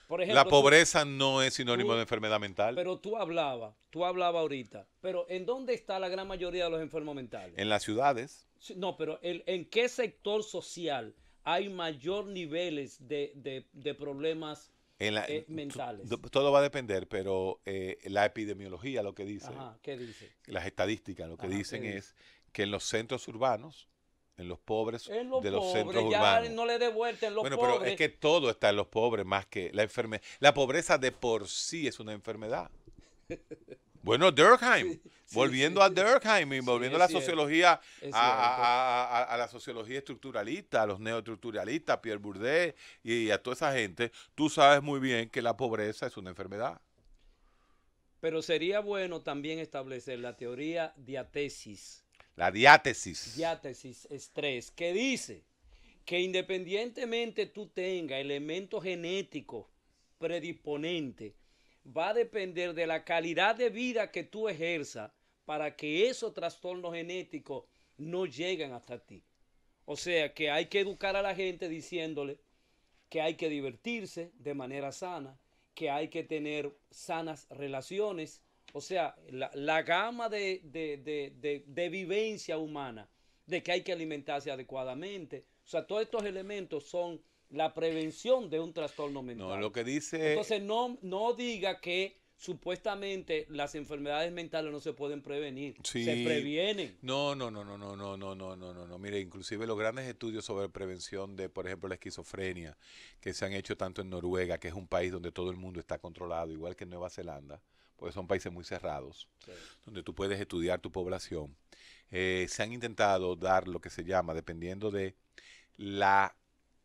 la pobreza no es sinónimo de enfermedad mental. Pero tú hablabas, tú hablabas ahorita, pero ¿en dónde está la gran mayoría de los enfermos mentales? En las ciudades. No, pero ¿en qué sector social hay mayor niveles de, problemas eh, mentales? Todo va a depender, pero eh, la epidemiología lo que dice, Ajá, ¿qué dice, las estadísticas lo que dicen es que en los centros urbanos en los pobres de los centros urbanos. no le devuelten los pobres. pero es que todo está en los pobres más que la enfermedad. La pobreza de por sí es una enfermedad. Bueno, Durkheim, volviendo a Durkheim y volviendo a la sociología, a, la sociología estructuralista, a los neoestructuralistas, Pierre Bourdieu y a toda esa gente, tú sabes muy bien que la pobreza es una enfermedad. Pero sería bueno también establecer la teoría diatesis la diátesis. Diátesis estrés, que dice que independientemente tú tengas elementos genéticos predisponentes, va a depender de la calidad de vida que tú ejerzas para que esos trastornos genéticos no lleguen hasta ti. O sea que hay que educar a la gente diciéndole que hay que divertirse de manera sana, que hay que tener sanas relaciones, o sea, la, la gama de, de, de, de, vivencia humana, de que hay que alimentarse adecuadamente. O sea, todos estos elementos son la prevención de un trastorno mental. No, lo que dice... Entonces, no, no diga que supuestamente las enfermedades mentales no se pueden prevenir, sí. se previenen. No, no, no, no, no, no, no, no, no, no, no. Mire, inclusive los grandes estudios sobre prevención de, por ejemplo, la esquizofrenia, que se han hecho tanto en Noruega, que es un país donde todo el mundo está controlado, igual que en Nueva Zelanda, porque son países muy cerrados, donde tú puedes estudiar tu población, eh, se han intentado dar lo que se llama, dependiendo de la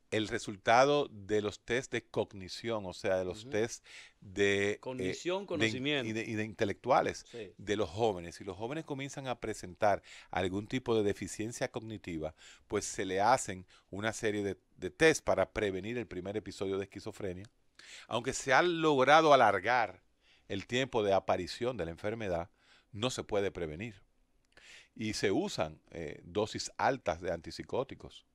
el resultado de los test de cognición, o sea, de los test de... Eh, cognición, conocimiento. y, de, intelectuales de los jóvenes. Si los jóvenes comienzan a presentar algún tipo de deficiencia cognitiva, pues se le hacen una serie de, de test para prevenir el primer episodio de esquizofrenia. Aunque se ha logrado alargar el tiempo de aparición de la enfermedad, no se puede prevenir. Y se usan eh, dosis altas de antipsicóticos,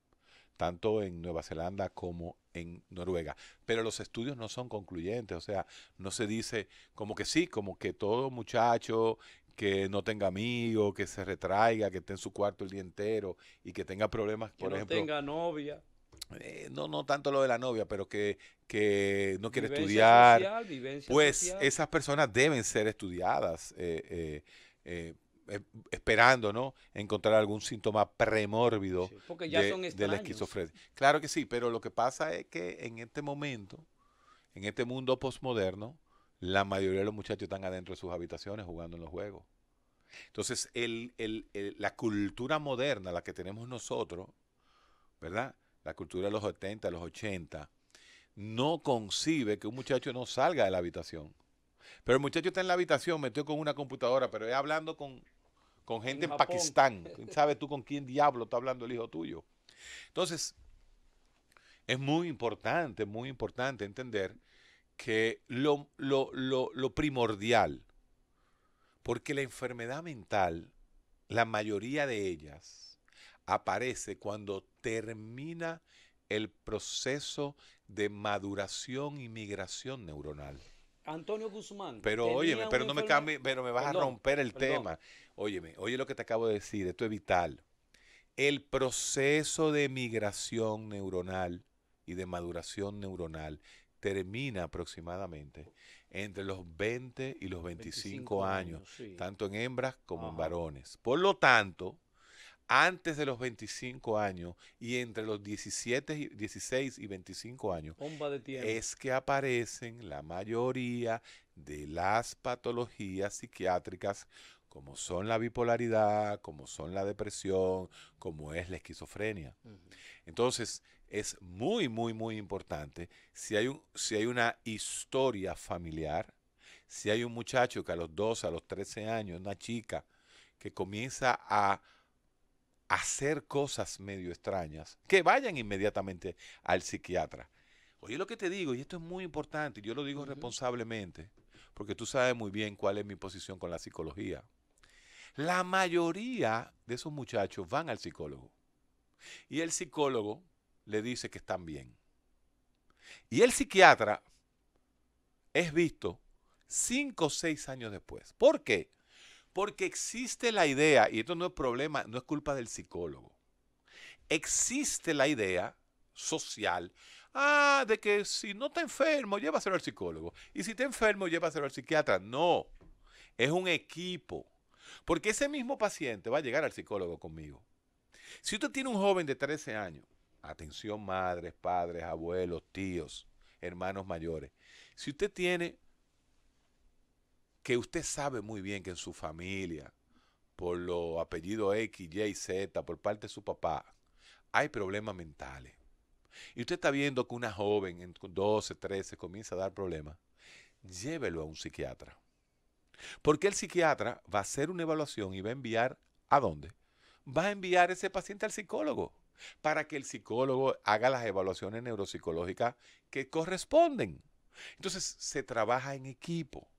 tanto en Nueva Zelanda como en Noruega. Pero los estudios no son concluyentes, o sea, no se dice como que sí, como que todo muchacho que no tenga amigos, que se retraiga, que esté en su cuarto el día entero y que tenga problemas, por que no tenga novia. Eh, no, no tanto lo de la novia, pero que, no quiere estudiar. pues esas personas deben ser estudiadas, eh, eh, esperando, ¿no? Encontrar algún síntoma premórbido de, la esquizofrenia. Claro que sí, pero lo que pasa es que en este momento, en este mundo postmoderno, la mayoría de los muchachos están adentro de sus habitaciones jugando en los juegos. Entonces, la cultura moderna, la que tenemos nosotros, ¿verdad? la cultura de los 70, los 80, no concibe que un muchacho no salga de la habitación. Pero el muchacho está en la habitación, metido con una computadora, pero hablando con, gente en, Pakistán. ¿Sabes tú con quién diablo está hablando el hijo tuyo? Entonces, es muy importante, muy importante entender que lo, lo primordial, porque la enfermedad mental, la mayoría de ellas, aparece cuando termina el proceso de maduración y migración neuronal. Antonio Guzmán. Pero óyeme, pero no me cambie, pero me vas a romper el tema. Óyeme, oye lo que te acabo de decir, esto es vital. El proceso de migración neuronal y de maduración neuronal termina aproximadamente entre los 20 y los 25, años, tanto en hembras como en varones. Por lo tanto, antes de los 25 años y entre los 17, 16 y 25 años, es que aparecen la mayoría de las patologías psiquiátricas como son la bipolaridad, como son la depresión, como es la esquizofrenia. Entonces, es muy, muy, muy importante si hay, un, si hay una historia familiar, si hay un muchacho que a los 12, a los 13 años, una chica que comienza a hacer cosas medio extrañas, que vayan inmediatamente al psiquiatra. Oye, lo que te digo, y esto es muy importante, y yo lo digo responsablemente, porque tú sabes muy bien cuál es mi posición con la psicología. La mayoría de esos muchachos van al psicólogo. Y el psicólogo le dice que están bien. Y el psiquiatra es visto cinco o seis años después. ¿Por qué? Porque existe la idea, y esto no es problema, no es culpa del psicólogo, existe la idea social ah, de que si no está enfermo, llévaselo al psicólogo. Y si está enfermo, llévaselo al psiquiatra. No, es un equipo. Porque ese mismo paciente va a llegar al psicólogo conmigo. Si usted tiene un joven de 13 años, atención madres, padres, abuelos, tíos, hermanos mayores, si usted tiene que usted sabe muy bien que en su familia, por los apellidos X, Y, Z, por parte de su papá, hay problemas mentales. Y usted está viendo que una joven en 12, 13 comienza a dar problemas, llévelo a un psiquiatra. Porque el psiquiatra va a hacer una evaluación y va a enviar a dónde? Va a enviar ese paciente al psicólogo para que el psicólogo haga las evaluaciones neuropsicológicas que corresponden. Entonces se trabaja en equipo.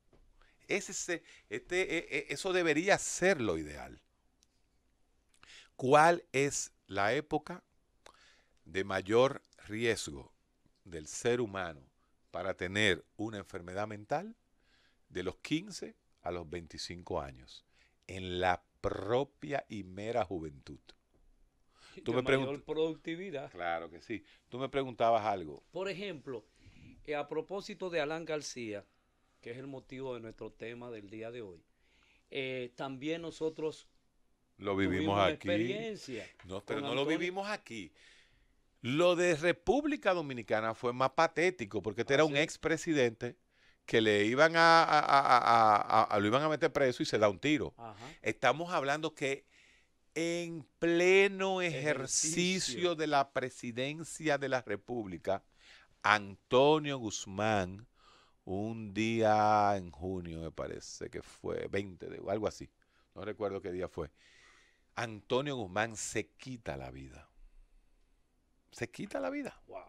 Ese, este, e, e, eso debería ser lo ideal. ¿Cuál es la época de mayor riesgo del ser humano para tener una enfermedad mental? De los 15 a los 25 años, en la propia y mera juventud. Tú de me mayor productividad. Claro que sí. Tú me preguntabas algo. Por ejemplo, eh, a propósito de Alan García, que es el motivo de nuestro tema del día de hoy. Eh, también nosotros lo vivimos aquí. No, pero no lo vivimos aquí. Lo de República Dominicana fue más patético porque este era ah, un expresidente que le iban a, lo iban a meter preso y se da un tiro. Estamos hablando que en pleno ejercicio de la presidencia de la República, Antonio Guzmán un día en junio, me parece que fue, 20 de algo así, no recuerdo qué día fue. Antonio Guzmán se quita la vida. Se quita la vida. Wow.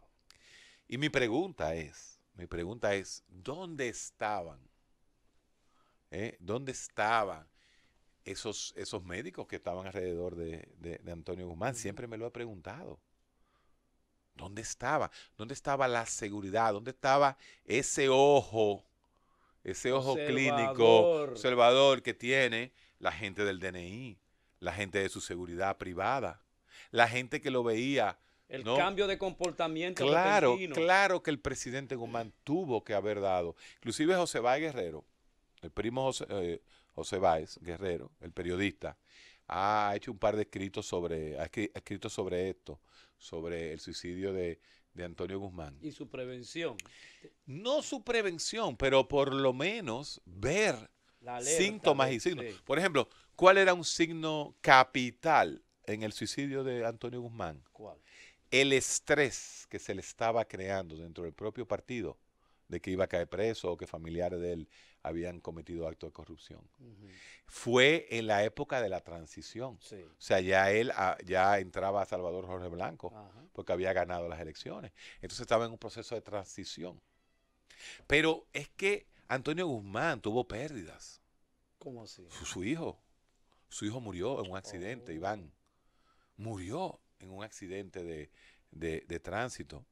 Y mi pregunta es, mi pregunta es, ¿dónde estaban? ¿Eh? ¿Dónde estaban esos, esos médicos que estaban alrededor de, Antonio Guzmán? Siempre me lo he preguntado. ¿Dónde estaba? ¿Dónde estaba la seguridad? ¿Dónde estaba ese ojo, ese ojo clínico, observador que tiene la gente del DNI, la gente de su seguridad privada, la gente que lo veía? El cambio de comportamiento. Claro, claro que el presidente Guzmán tuvo que haber dado. Inclusive José Báez Guerrero, el primo José, eh, Guerrero, el periodista, Ah, ha hecho un par de escritos sobre, ha escrito sobre esto, sobre el suicidio de, Antonio Guzmán. Y su prevención. No su prevención, pero por lo menos ver síntomas y signos. Por ejemplo, ¿cuál era un signo capital en el suicidio de Antonio Guzmán? ¿Cuál? El estrés que se le estaba creando dentro del propio partido, de que iba a caer preso o que familiares de él habían cometido actos de corrupción. Fue en la época de la transición. O sea, ya él ah, ya entraba a Salvador Jorge Blanco porque había ganado las elecciones. Entonces estaba en un proceso de transición. Pero es que Antonio Guzmán tuvo pérdidas. ¿Cómo así? Su, hijo. Su hijo murió en un accidente, oh. Iván. Murió en un accidente de tránsito.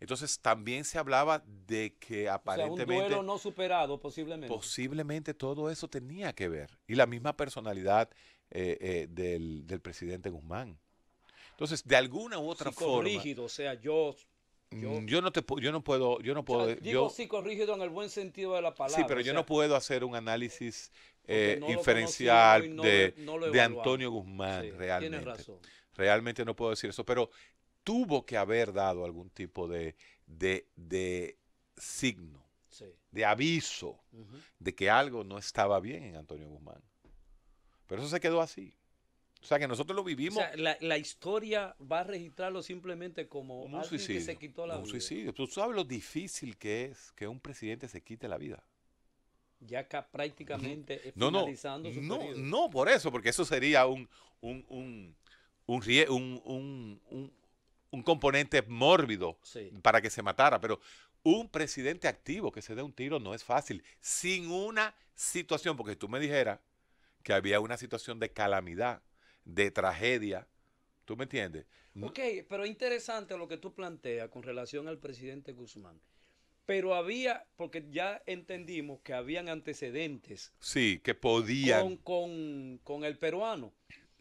Entonces también se hablaba de que aparentemente... un no superado posiblemente. Posiblemente todo eso tenía que ver. Y la misma personalidad eh, eh, del, presidente Guzmán. Entonces, de alguna u otra forma... rígido, o sea, yo... Yo, mm, no te yo no puedo yo no puedo digo psicorrígido en el buen sentido de la palabra sí pero yo no puedo hacer un análisis eh, inferencial de, Antonio Guzmán realmente realmente no puedo decir eso pero tuvo que haber dado algún tipo de, signo, de aviso de que algo no estaba bien en Antonio Guzmán. Pero eso se quedó así. O sea, que nosotros lo vivimos. O sea, la, historia va a registrarlo simplemente como, un suicidio. se quitó un suicidio. Tú sabes lo difícil que es que un presidente se quite la vida. Ya prácticamente no, no, no, no, por eso, porque eso sería un, un, un un componente mórbido para que se matara, pero un presidente activo que se dé un tiro no es fácil, sin una situación, porque tú me dijeras que había una situación de calamidad, de tragedia, ¿tú me entiendes? Ok, pero interesante lo que tú planteas con relación al presidente Guzmán. Pero había, porque ya entendimos que habían antecedentes. Sí, que podían. con el peruano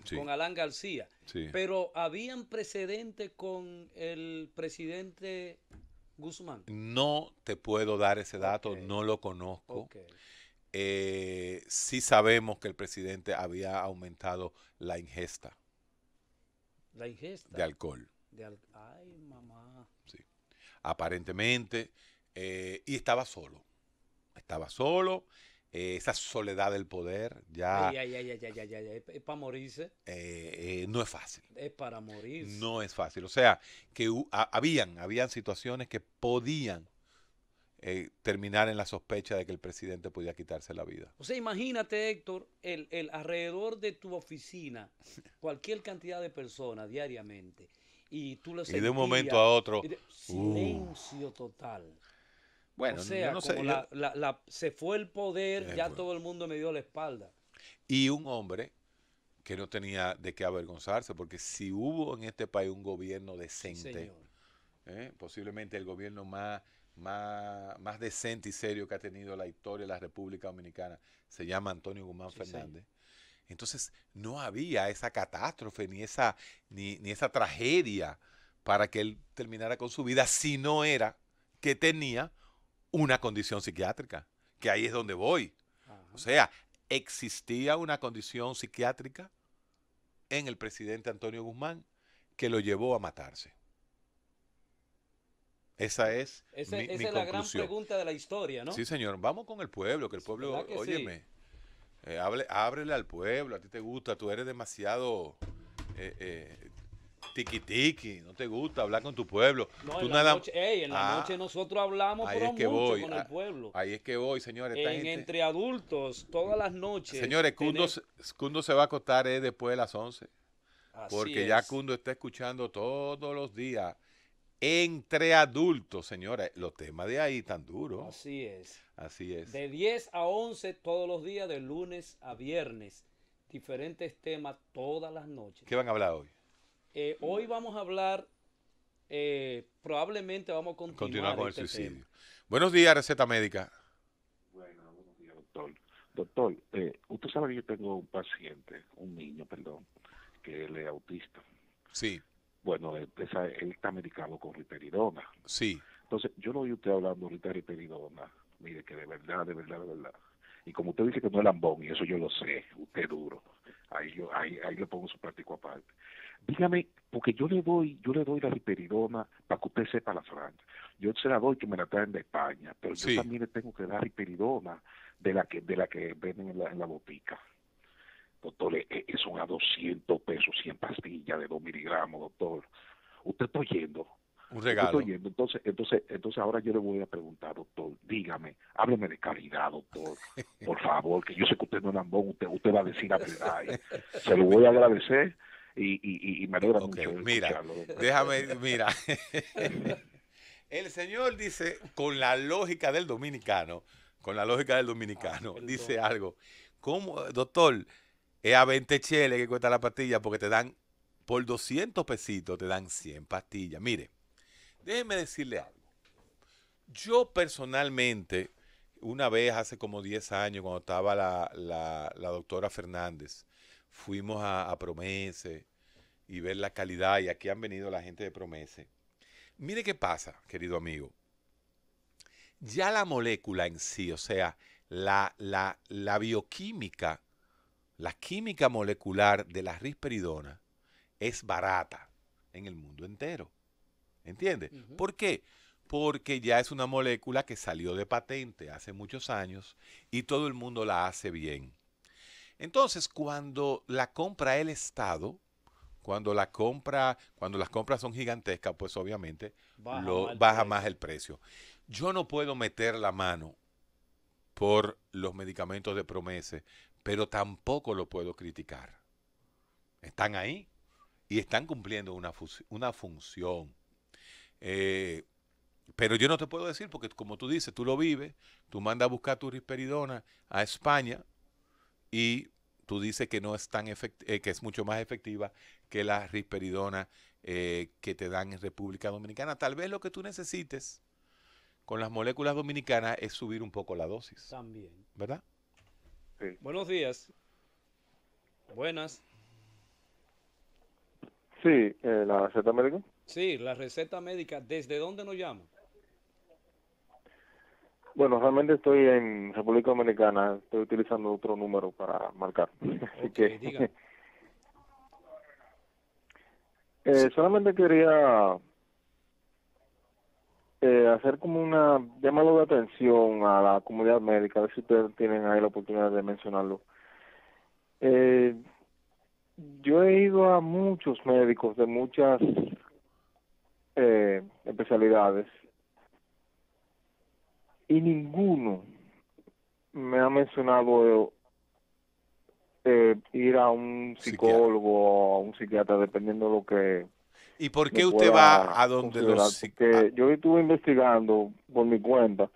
con Alan García. Pero habían precedente con el presidente Guzmán. No te puedo dar ese dato, no lo conozco. Eh, sí sabemos que el presidente había aumentado la ingesta. La ingesta. De alcohol. Ay, mamá. Aparentemente, eh, y estaba solo. Estaba solo eh, esa soledad del poder, ya... Ay, ay, ay, es para morirse. no es fácil. Es para morir No es fácil. O sea, que habían, habían situaciones que podían eh, terminar en la sospecha de que el presidente podía quitarse la vida. O sea, imagínate, Héctor, el, alrededor de tu oficina, cualquier cantidad de personas diariamente, y tú lo sentías, Y de un momento a otro... Uh. Silencio total. Bueno, no como se fue el poder, ya todo el mundo me dio la espalda. Y un hombre que no tenía de qué avergonzarse, porque si hubo en este país un gobierno decente, ¿eh? posiblemente el gobierno más, más, decente y serio que ha tenido la historia de la República Dominicana, se llama Antonio Guzmán Fernández. Entonces no había esa catástrofe ni esa, ni, ni esa tragedia para que él terminara con su vida si no era que tenía una condición psiquiátrica, que ahí es donde voy. O sea, existía una condición psiquiátrica en el presidente Antonio Guzmán que lo llevó a matarse. Esa es mi, esa es la gran pregunta de la historia, ¿no? Sí, señor. Vamos con el pueblo, que el pueblo, óyeme, eh, ábrele, al pueblo, a ti te gusta, tú eres demasiado... Eh, eh, tiki tiki, no te gusta hablar con tu pueblo. en, la ah, noche, nosotros hablamos que mucho con el ah, pueblo. Ahí es que voy, señores. En, Entre adultos, todas las noches. Señores, Cundo, se va a acostar eh, después de las 11. porque ya Cundo está escuchando todos los días. Entre adultos, señores, los temas de ahí tan duros. Así es. Así es. De 10 a 11 todos los días, de lunes a viernes. Diferentes temas todas las noches. ¿Qué van a hablar hoy? Eh, hoy vamos a hablar, eh, probablemente vamos a continuar, con el este suicidio. Buenos días, receta médica. Bueno, buenos días, doctor. Doctor, eh, usted sabe que yo tengo un paciente, un niño, perdón, que él es autista. Sí. Bueno, él, está medicado con riteridona. Sí. Entonces, yo lo oí usted hablando ahorita de riteridona. Mire, que de verdad, de verdad, de verdad. Y como usted dice que no es lambón, y eso yo lo sé, usted duro. Ahí yo ahí, ahí le pongo su práctico aparte dígame, porque yo le doy, yo le doy la riperidona para que usted sepa la franja. Yo se la doy que me la traen de España, pero yo también le tengo que dar riperidona de la que, de la que venden en la, botica. Doctor, son a 200 pesos, 100 pastillas de 2 miligramos, doctor. Usted está oyendo. Un regalo. Entonces, entonces, entonces ahora yo le voy a preguntar, doctor, dígame, hábleme de calidad, doctor, por favor, que yo sé que usted no es lambón, usted, usted va a decir la verdad. Se lo voy a agradecer y, y, y me Mira, déjame, mira. El señor dice, con la lógica del dominicano, con la lógica del dominicano, ah, dice algo. ¿Cómo, doctor? Es a 20 cheles que cuesta la pastilla porque te dan, por 200 pesitos, te dan 100 pastillas. Mire, déjeme decirle algo. Yo personalmente, una vez hace como 10 años, cuando estaba la, la, la doctora Fernández, fuimos a, Promese y ver la calidad y aquí han venido la gente de Promese. Mire qué pasa, querido amigo. Ya la molécula en sí, o sea, la, la, bioquímica, la química molecular de la risperidona es barata en el mundo entero. ¿Entiendes? ¿Por qué? Porque ya es una molécula que salió de patente hace muchos años y todo el mundo la hace bien. Entonces, cuando la compra el Estado, cuando la compra, cuando las compras son gigantescas, pues obviamente baja, más, más el precio. Yo no puedo meter la mano por los medicamentos de promesa, pero tampoco lo puedo criticar. Están ahí y están cumpliendo una, función. Eh, pero yo no te puedo decir, porque como tú dices, tú lo vives, tú mandas a buscar tu risperidona a España, y tú dices que no es tan eh, que es mucho más efectiva que la risperidona eh, que te dan en República Dominicana. Tal vez lo que tú necesites con las moléculas dominicanas es subir un poco la dosis. También. ¿Verdad? Sí. Buenos días. Buenas. Sí, eh, la receta médica. Sí, la receta médica. ¿Desde dónde nos llama? Bueno, realmente estoy en República Dominicana, estoy utilizando otro número para marcar. Así eh, solamente quería eh, hacer como una llamado de atención a la comunidad médica, a ver si ustedes tienen ahí la oportunidad de mencionarlo. Eh, yo he ido a muchos médicos de muchas eh, especialidades y ninguno me ha mencionado eh, ir a un psicólogo o a un psiquiatra, dependiendo de lo que... ¿Y por qué usted va a donde los psiquiatras? Ah. Yo estuve investigando por mi cuenta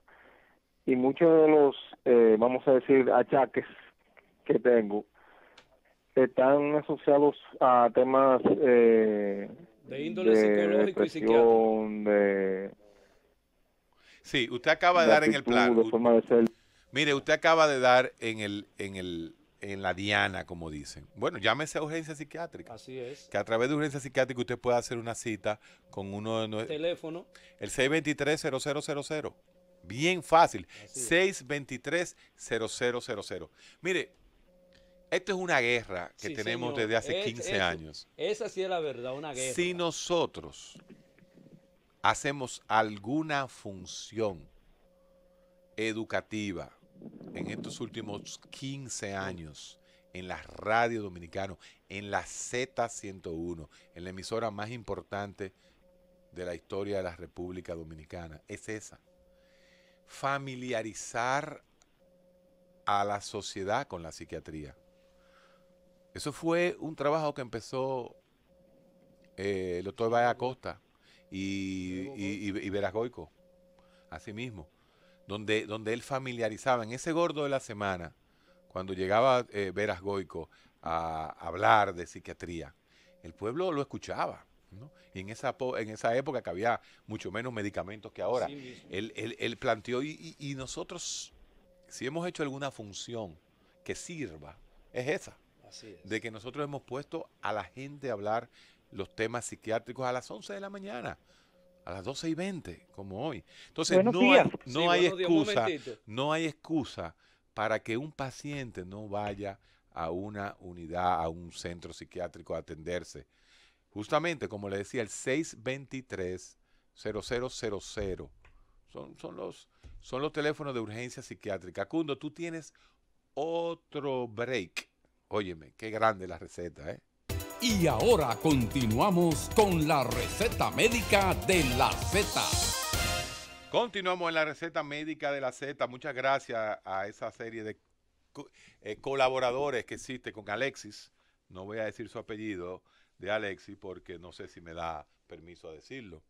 y muchos de los, eh, vamos a decir, achaques que tengo están asociados a temas eh, de índole De Sí, usted acaba de, dar en el plan. Mire, usted acaba de dar en el, el, en la diana, como dicen. Bueno, llámese a urgencia psiquiátrica. Así es. Que a través de urgencia psiquiátrica usted pueda hacer una cita con uno de nuestros... Teléfono. El 623-0000. Bien fácil. 623-0000. Mire, esto es una guerra que tenemos desde hace 15 años. Esa sí es la verdad, una guerra. Si nosotros hacemos alguna función educativa en estos últimos 15 años en la radio dominicana, en la Z101, en la emisora más importante de la historia de la República Dominicana, es esa. Familiarizar a la sociedad con la psiquiatría. Eso fue un trabajo que empezó eh, el doctor Valle Acosta y, y, y, así mismo, donde, donde él familiarizaba en ese gordo de la semana, cuando llegaba eh, verazgoico a hablar de psiquiatría, el pueblo lo escuchaba. Y en esa, en esa época que había mucho menos medicamentos que ahora, él, él, planteó y, nosotros, si hemos hecho alguna función que sirva, es esa. De que nosotros hemos puesto a la gente a hablar los temas psiquiátricos a las 11 de la mañana, a las 12 y 20, como hoy. Entonces, no hay, excusa, no hay excusa para que un paciente no vaya a una unidad, a un centro psiquiátrico a atenderse. Justamente, como le decía, el 623-0000 son, son, los, son los teléfonos de urgencia psiquiátrica. Cundo, tú tienes otro break. Óyeme, qué grande la receta, ¿eh? Y ahora continuamos con la receta médica de la Z. Continuamos en la receta médica de la Z. Muchas gracias a esa serie de eh, colaboradores que existe con Alexis. No voy a decir su apellido de Alexis porque no sé si me da permiso a decirlo.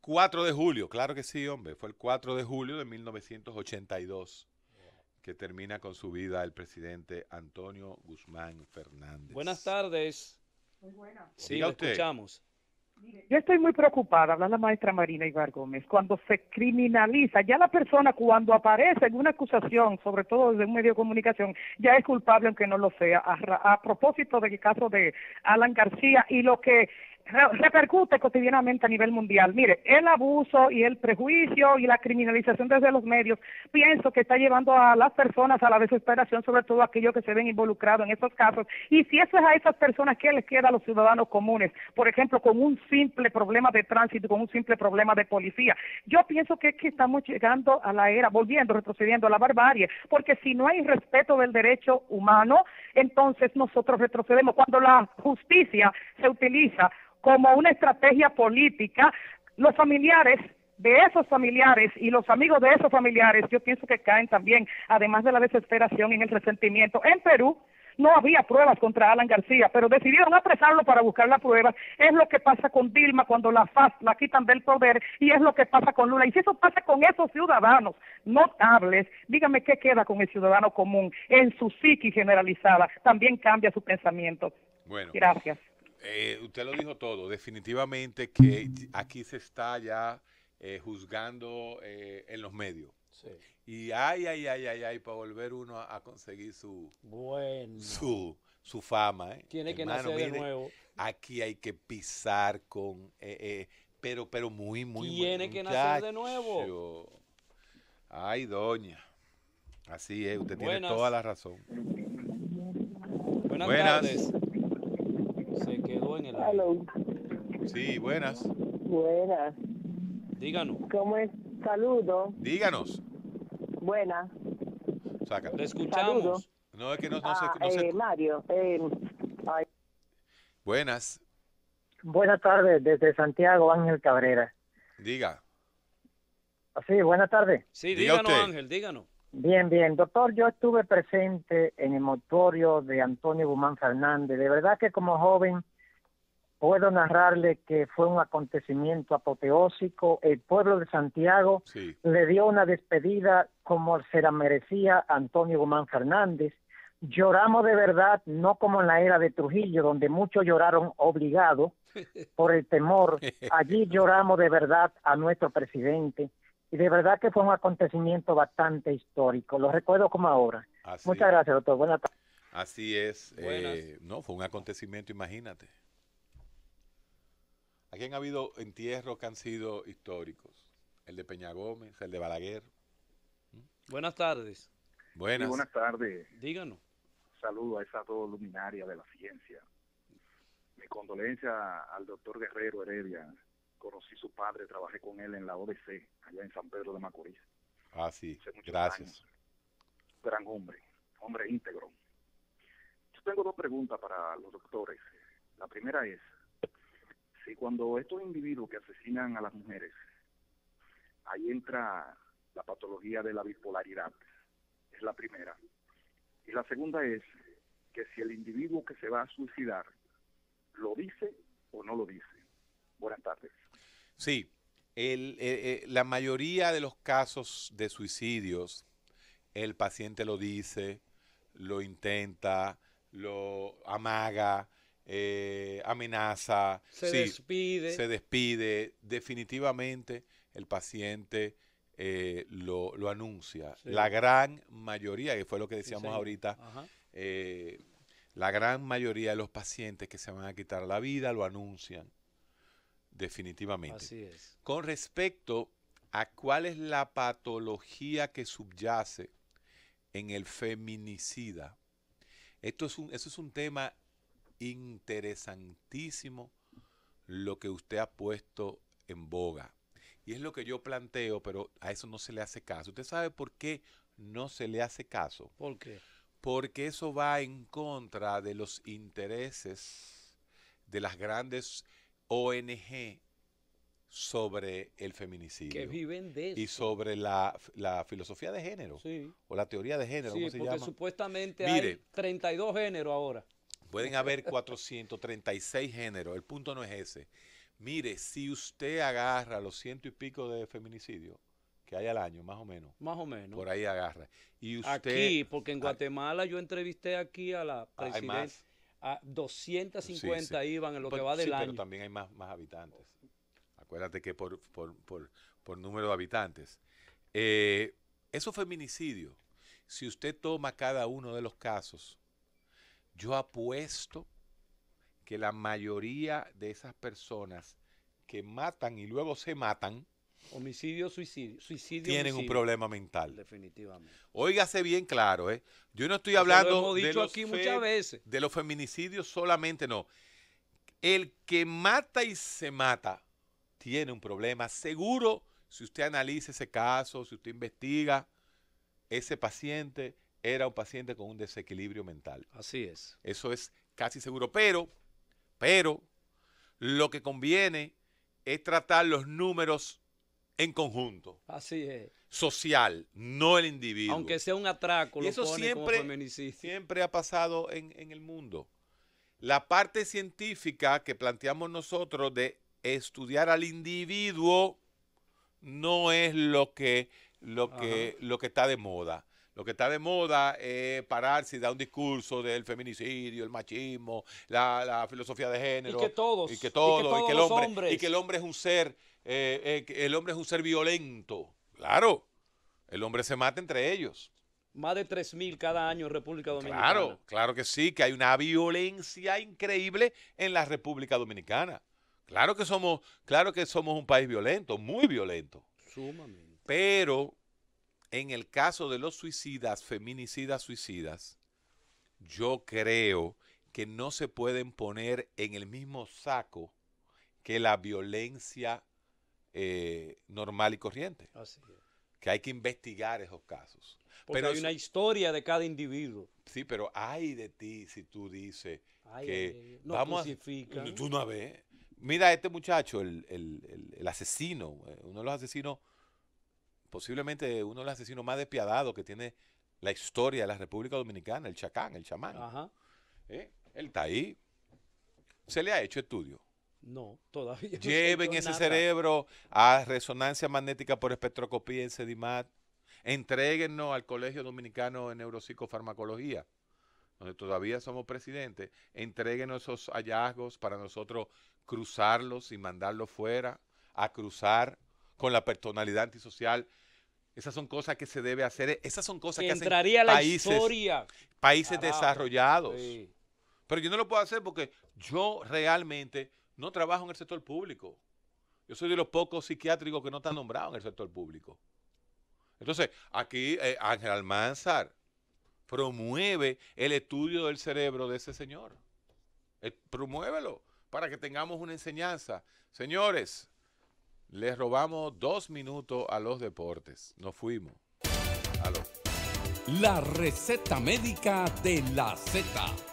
4 de julio, claro que sí, hombre. Fue el 4 de julio de 1982 que termina con su vida el presidente Antonio Guzmán Fernández. Buenas tardes. Muy buenas. Sí, lo escuchamos. Yo estoy muy preocupada, habla la maestra Marina Ibar Gómez, cuando se criminaliza, ya la persona cuando aparece en una acusación, sobre todo desde un medio de comunicación, ya es culpable aunque no lo sea. a propósito del caso de Alan García y lo que repercute cotidianamente a nivel mundial. Mire, el abuso y el prejuicio y la criminalización desde los medios, pienso que está llevando a las personas a la desesperación, sobre todo aquellos que se ven involucrados en estos casos. Y si eso es a esas personas, ¿qué les queda a los ciudadanos comunes? Por ejemplo, con un simple problema de tránsito, con un simple problema de policía. Yo pienso que, que estamos llegando a la era, volviendo, retrocediendo a la barbarie, porque si no hay respeto del derecho humano, entonces nosotros retrocedemos. Cuando la justicia se utiliza como una estrategia política, los familiares de esos familiares y los amigos de esos familiares, yo pienso que caen también, además de la desesperación y el resentimiento. En Perú, no había pruebas contra Alan García, pero decidieron apresarlo para buscar la prueba. Es lo que pasa con Dilma cuando la la quitan del poder y es lo que pasa con Lula. Y si eso pasa con esos ciudadanos notables, dígame qué queda con el ciudadano común en su psiqui generalizada. También cambia su pensamiento. Gracias. Eh, usted lo dijo todo, definitivamente que aquí se está ya eh, juzgando eh, en los medios. Y ay, ay, ay, ay, ay, para volver uno a, conseguir su, su, su fama. Tiene que nacer de nuevo. Aquí hay que pisar con, pero, pero muy, muy, Tiene que nacer de nuevo. Ay, doña. Así es, usted tiene toda la razón. Buenas, Buenas. tardes quedó en el Sí, buenas. Buenas. Díganos. ¿Cómo es? Saludo. Díganos. Buenas. saca Le escuchamos. No, es que no, se, ah, eh, Mario. Eh, buenas. Buenas tardes, desde Santiago, Ángel Cabrera. Diga. Ah, sí, buenas tardes. Sí, díganos, Ángel, díganos. Bien, bien. Doctor, yo estuve presente en el motorio de Antonio Guzmán Fernández. De verdad que como joven puedo narrarle que fue un acontecimiento apoteósico. El pueblo de Santiago le dio una despedida como se la merecía Antonio Guzmán Fernández. Lloramos de verdad, no como en la era de Trujillo, donde muchos lloraron obligados por el temor. Allí lloramos de verdad a nuestro presidente y de verdad que fue un acontecimiento bastante histórico. Lo recuerdo como ahora. Muchas gracias, doctor. Buenas tardes. Así es. Eh, no, fue un acontecimiento, imagínate. Aquí ha habido entierros que han sido históricos. El de Peña Gómez, el de Balaguer. ¿Mm? Buenas tardes. Buenas. buenas tardes. Díganos. saludo a esas dos luminarias de la ciencia. Mi condolencia al doctor Guerrero Heredia, conocí su padre, trabajé con él en la ODC, allá en San Pedro de Macorís. Ah, sí, gracias. Gran hombre, hombre íntegro. Yo tengo dos preguntas para los doctores. La primera es, si cuando estos individuos que asesinan a las mujeres, ahí entra la patología de la bipolaridad, es la primera. Y la segunda es que si el individuo que se va a suicidar lo dice o no lo dice. Buenas tardes. Sí, eh, eh, la mayoría de los casos de suicidios, el paciente lo dice, lo intenta, lo amaga, eh, amenaza, se despide. Se despide. Definitivamente el paciente lo, anuncia. La gran mayoría, que fue lo que decíamos ahorita, la gran mayoría de los pacientes que se van a quitar la vida lo anuncian definitivamente. Así es. Con respecto a cuál es la patología que subyace en el feminicida, esto es un, eso es un tema interesantísimo lo que usted ha puesto en boga. Y es lo que yo planteo, pero a eso no se le hace caso. ¿Usted sabe por qué no se le hace caso? ¿Por qué? Porque eso va en contra de los intereses de las grandes ONG sobre el feminicidio. Que viven de eso. Y sobre la, filosofía de género. Sí. O la teoría de género, ¿cómo se porque supuestamente hay 32 géneros ahora. Pueden haber 436 géneros, el punto no es ese. Mire, si usted agarra los ciento y pico de feminicidio que hay al año, más o menos. Más o menos. Por ahí agarra. Y aquí, porque en Guatemala yo entrevisté aquí a la presidenta a 250 iban en lo que va del Pero también hay más, más habitantes. Acuérdate que por, número de habitantes. Eh, eso fue feminicidios, si usted toma cada uno de los casos, yo apuesto que la mayoría de esas personas que matan y luego se matan, Homicidio, suicidio. suicidio Tienen un problema mental. Definitivamente. Óigase bien claro, ¿eh? Yo no estoy hablando dicho aquí muchas veces. de los feminicidios solamente, no. El que mata y se mata tiene un problema. Seguro, si usted analiza ese caso, si usted investiga, ese paciente era un paciente con un desequilibrio mental. Así es. Eso es casi seguro. Pero, pero, lo que conviene es tratar los números en conjunto. Así es. Social, no el individuo. Aunque sea un atraco, lo eso siempre, siempre ha pasado en, el mundo. La parte científica que planteamos nosotros de estudiar al individuo no es lo que, lo que, lo que está de moda. Lo que está de moda es pararse y dar un discurso del feminicidio, el machismo, la, filosofía de género. Y que todos. Y que todo hombres. Y que el hombre es un ser eh, eh, el hombre es un ser violento. Claro, el hombre se mata entre ellos. Más de 3.000 cada año en República Dominicana. Claro, claro que sí, que hay una violencia increíble en la República Dominicana. Claro que somos, claro que somos un país violento, muy violento. Sumamente. Pero en el caso de los suicidas, feminicidas, suicidas, yo creo que no se pueden poner en el mismo saco que la violencia eh, normal y corriente. Que hay que investigar esos casos. pero hay una historia de cada individuo. Sí, pero hay de ti si tú dices que no vamos a, tú no ves. Mira este muchacho, el, el, el, asesino, eh, uno de los asesinos, posiblemente uno de los asesinos más despiadados que tiene la historia de la República Dominicana, el chacán, el chamán. el ¿Eh? ahí. Se le ha hecho estudio. No, todavía. Lleven ese cerebro a resonancia magnética por espectroscopía en Sedimat. Entréguenos al Colegio Dominicano de Neuropsicofarmacología, donde todavía somos presidentes. Entréguenos esos hallazgos para nosotros cruzarlos y mandarlos fuera a cruzar con la personalidad antisocial. Esas son cosas que se debe hacer. Esas son cosas que, que entraría hacen la historia. países desarrollados. Pero yo no lo puedo hacer porque yo realmente no trabajo en el sector público. Yo soy de los pocos psiquiátricos que no están nombrados en el sector público. Entonces, aquí eh, Ángel Almanzar promueve el estudio del cerebro de ese señor. Eh, promuévelo para que tengamos una enseñanza. Señores, les robamos dos minutos a los deportes. Nos fuimos. La receta médica de la Z.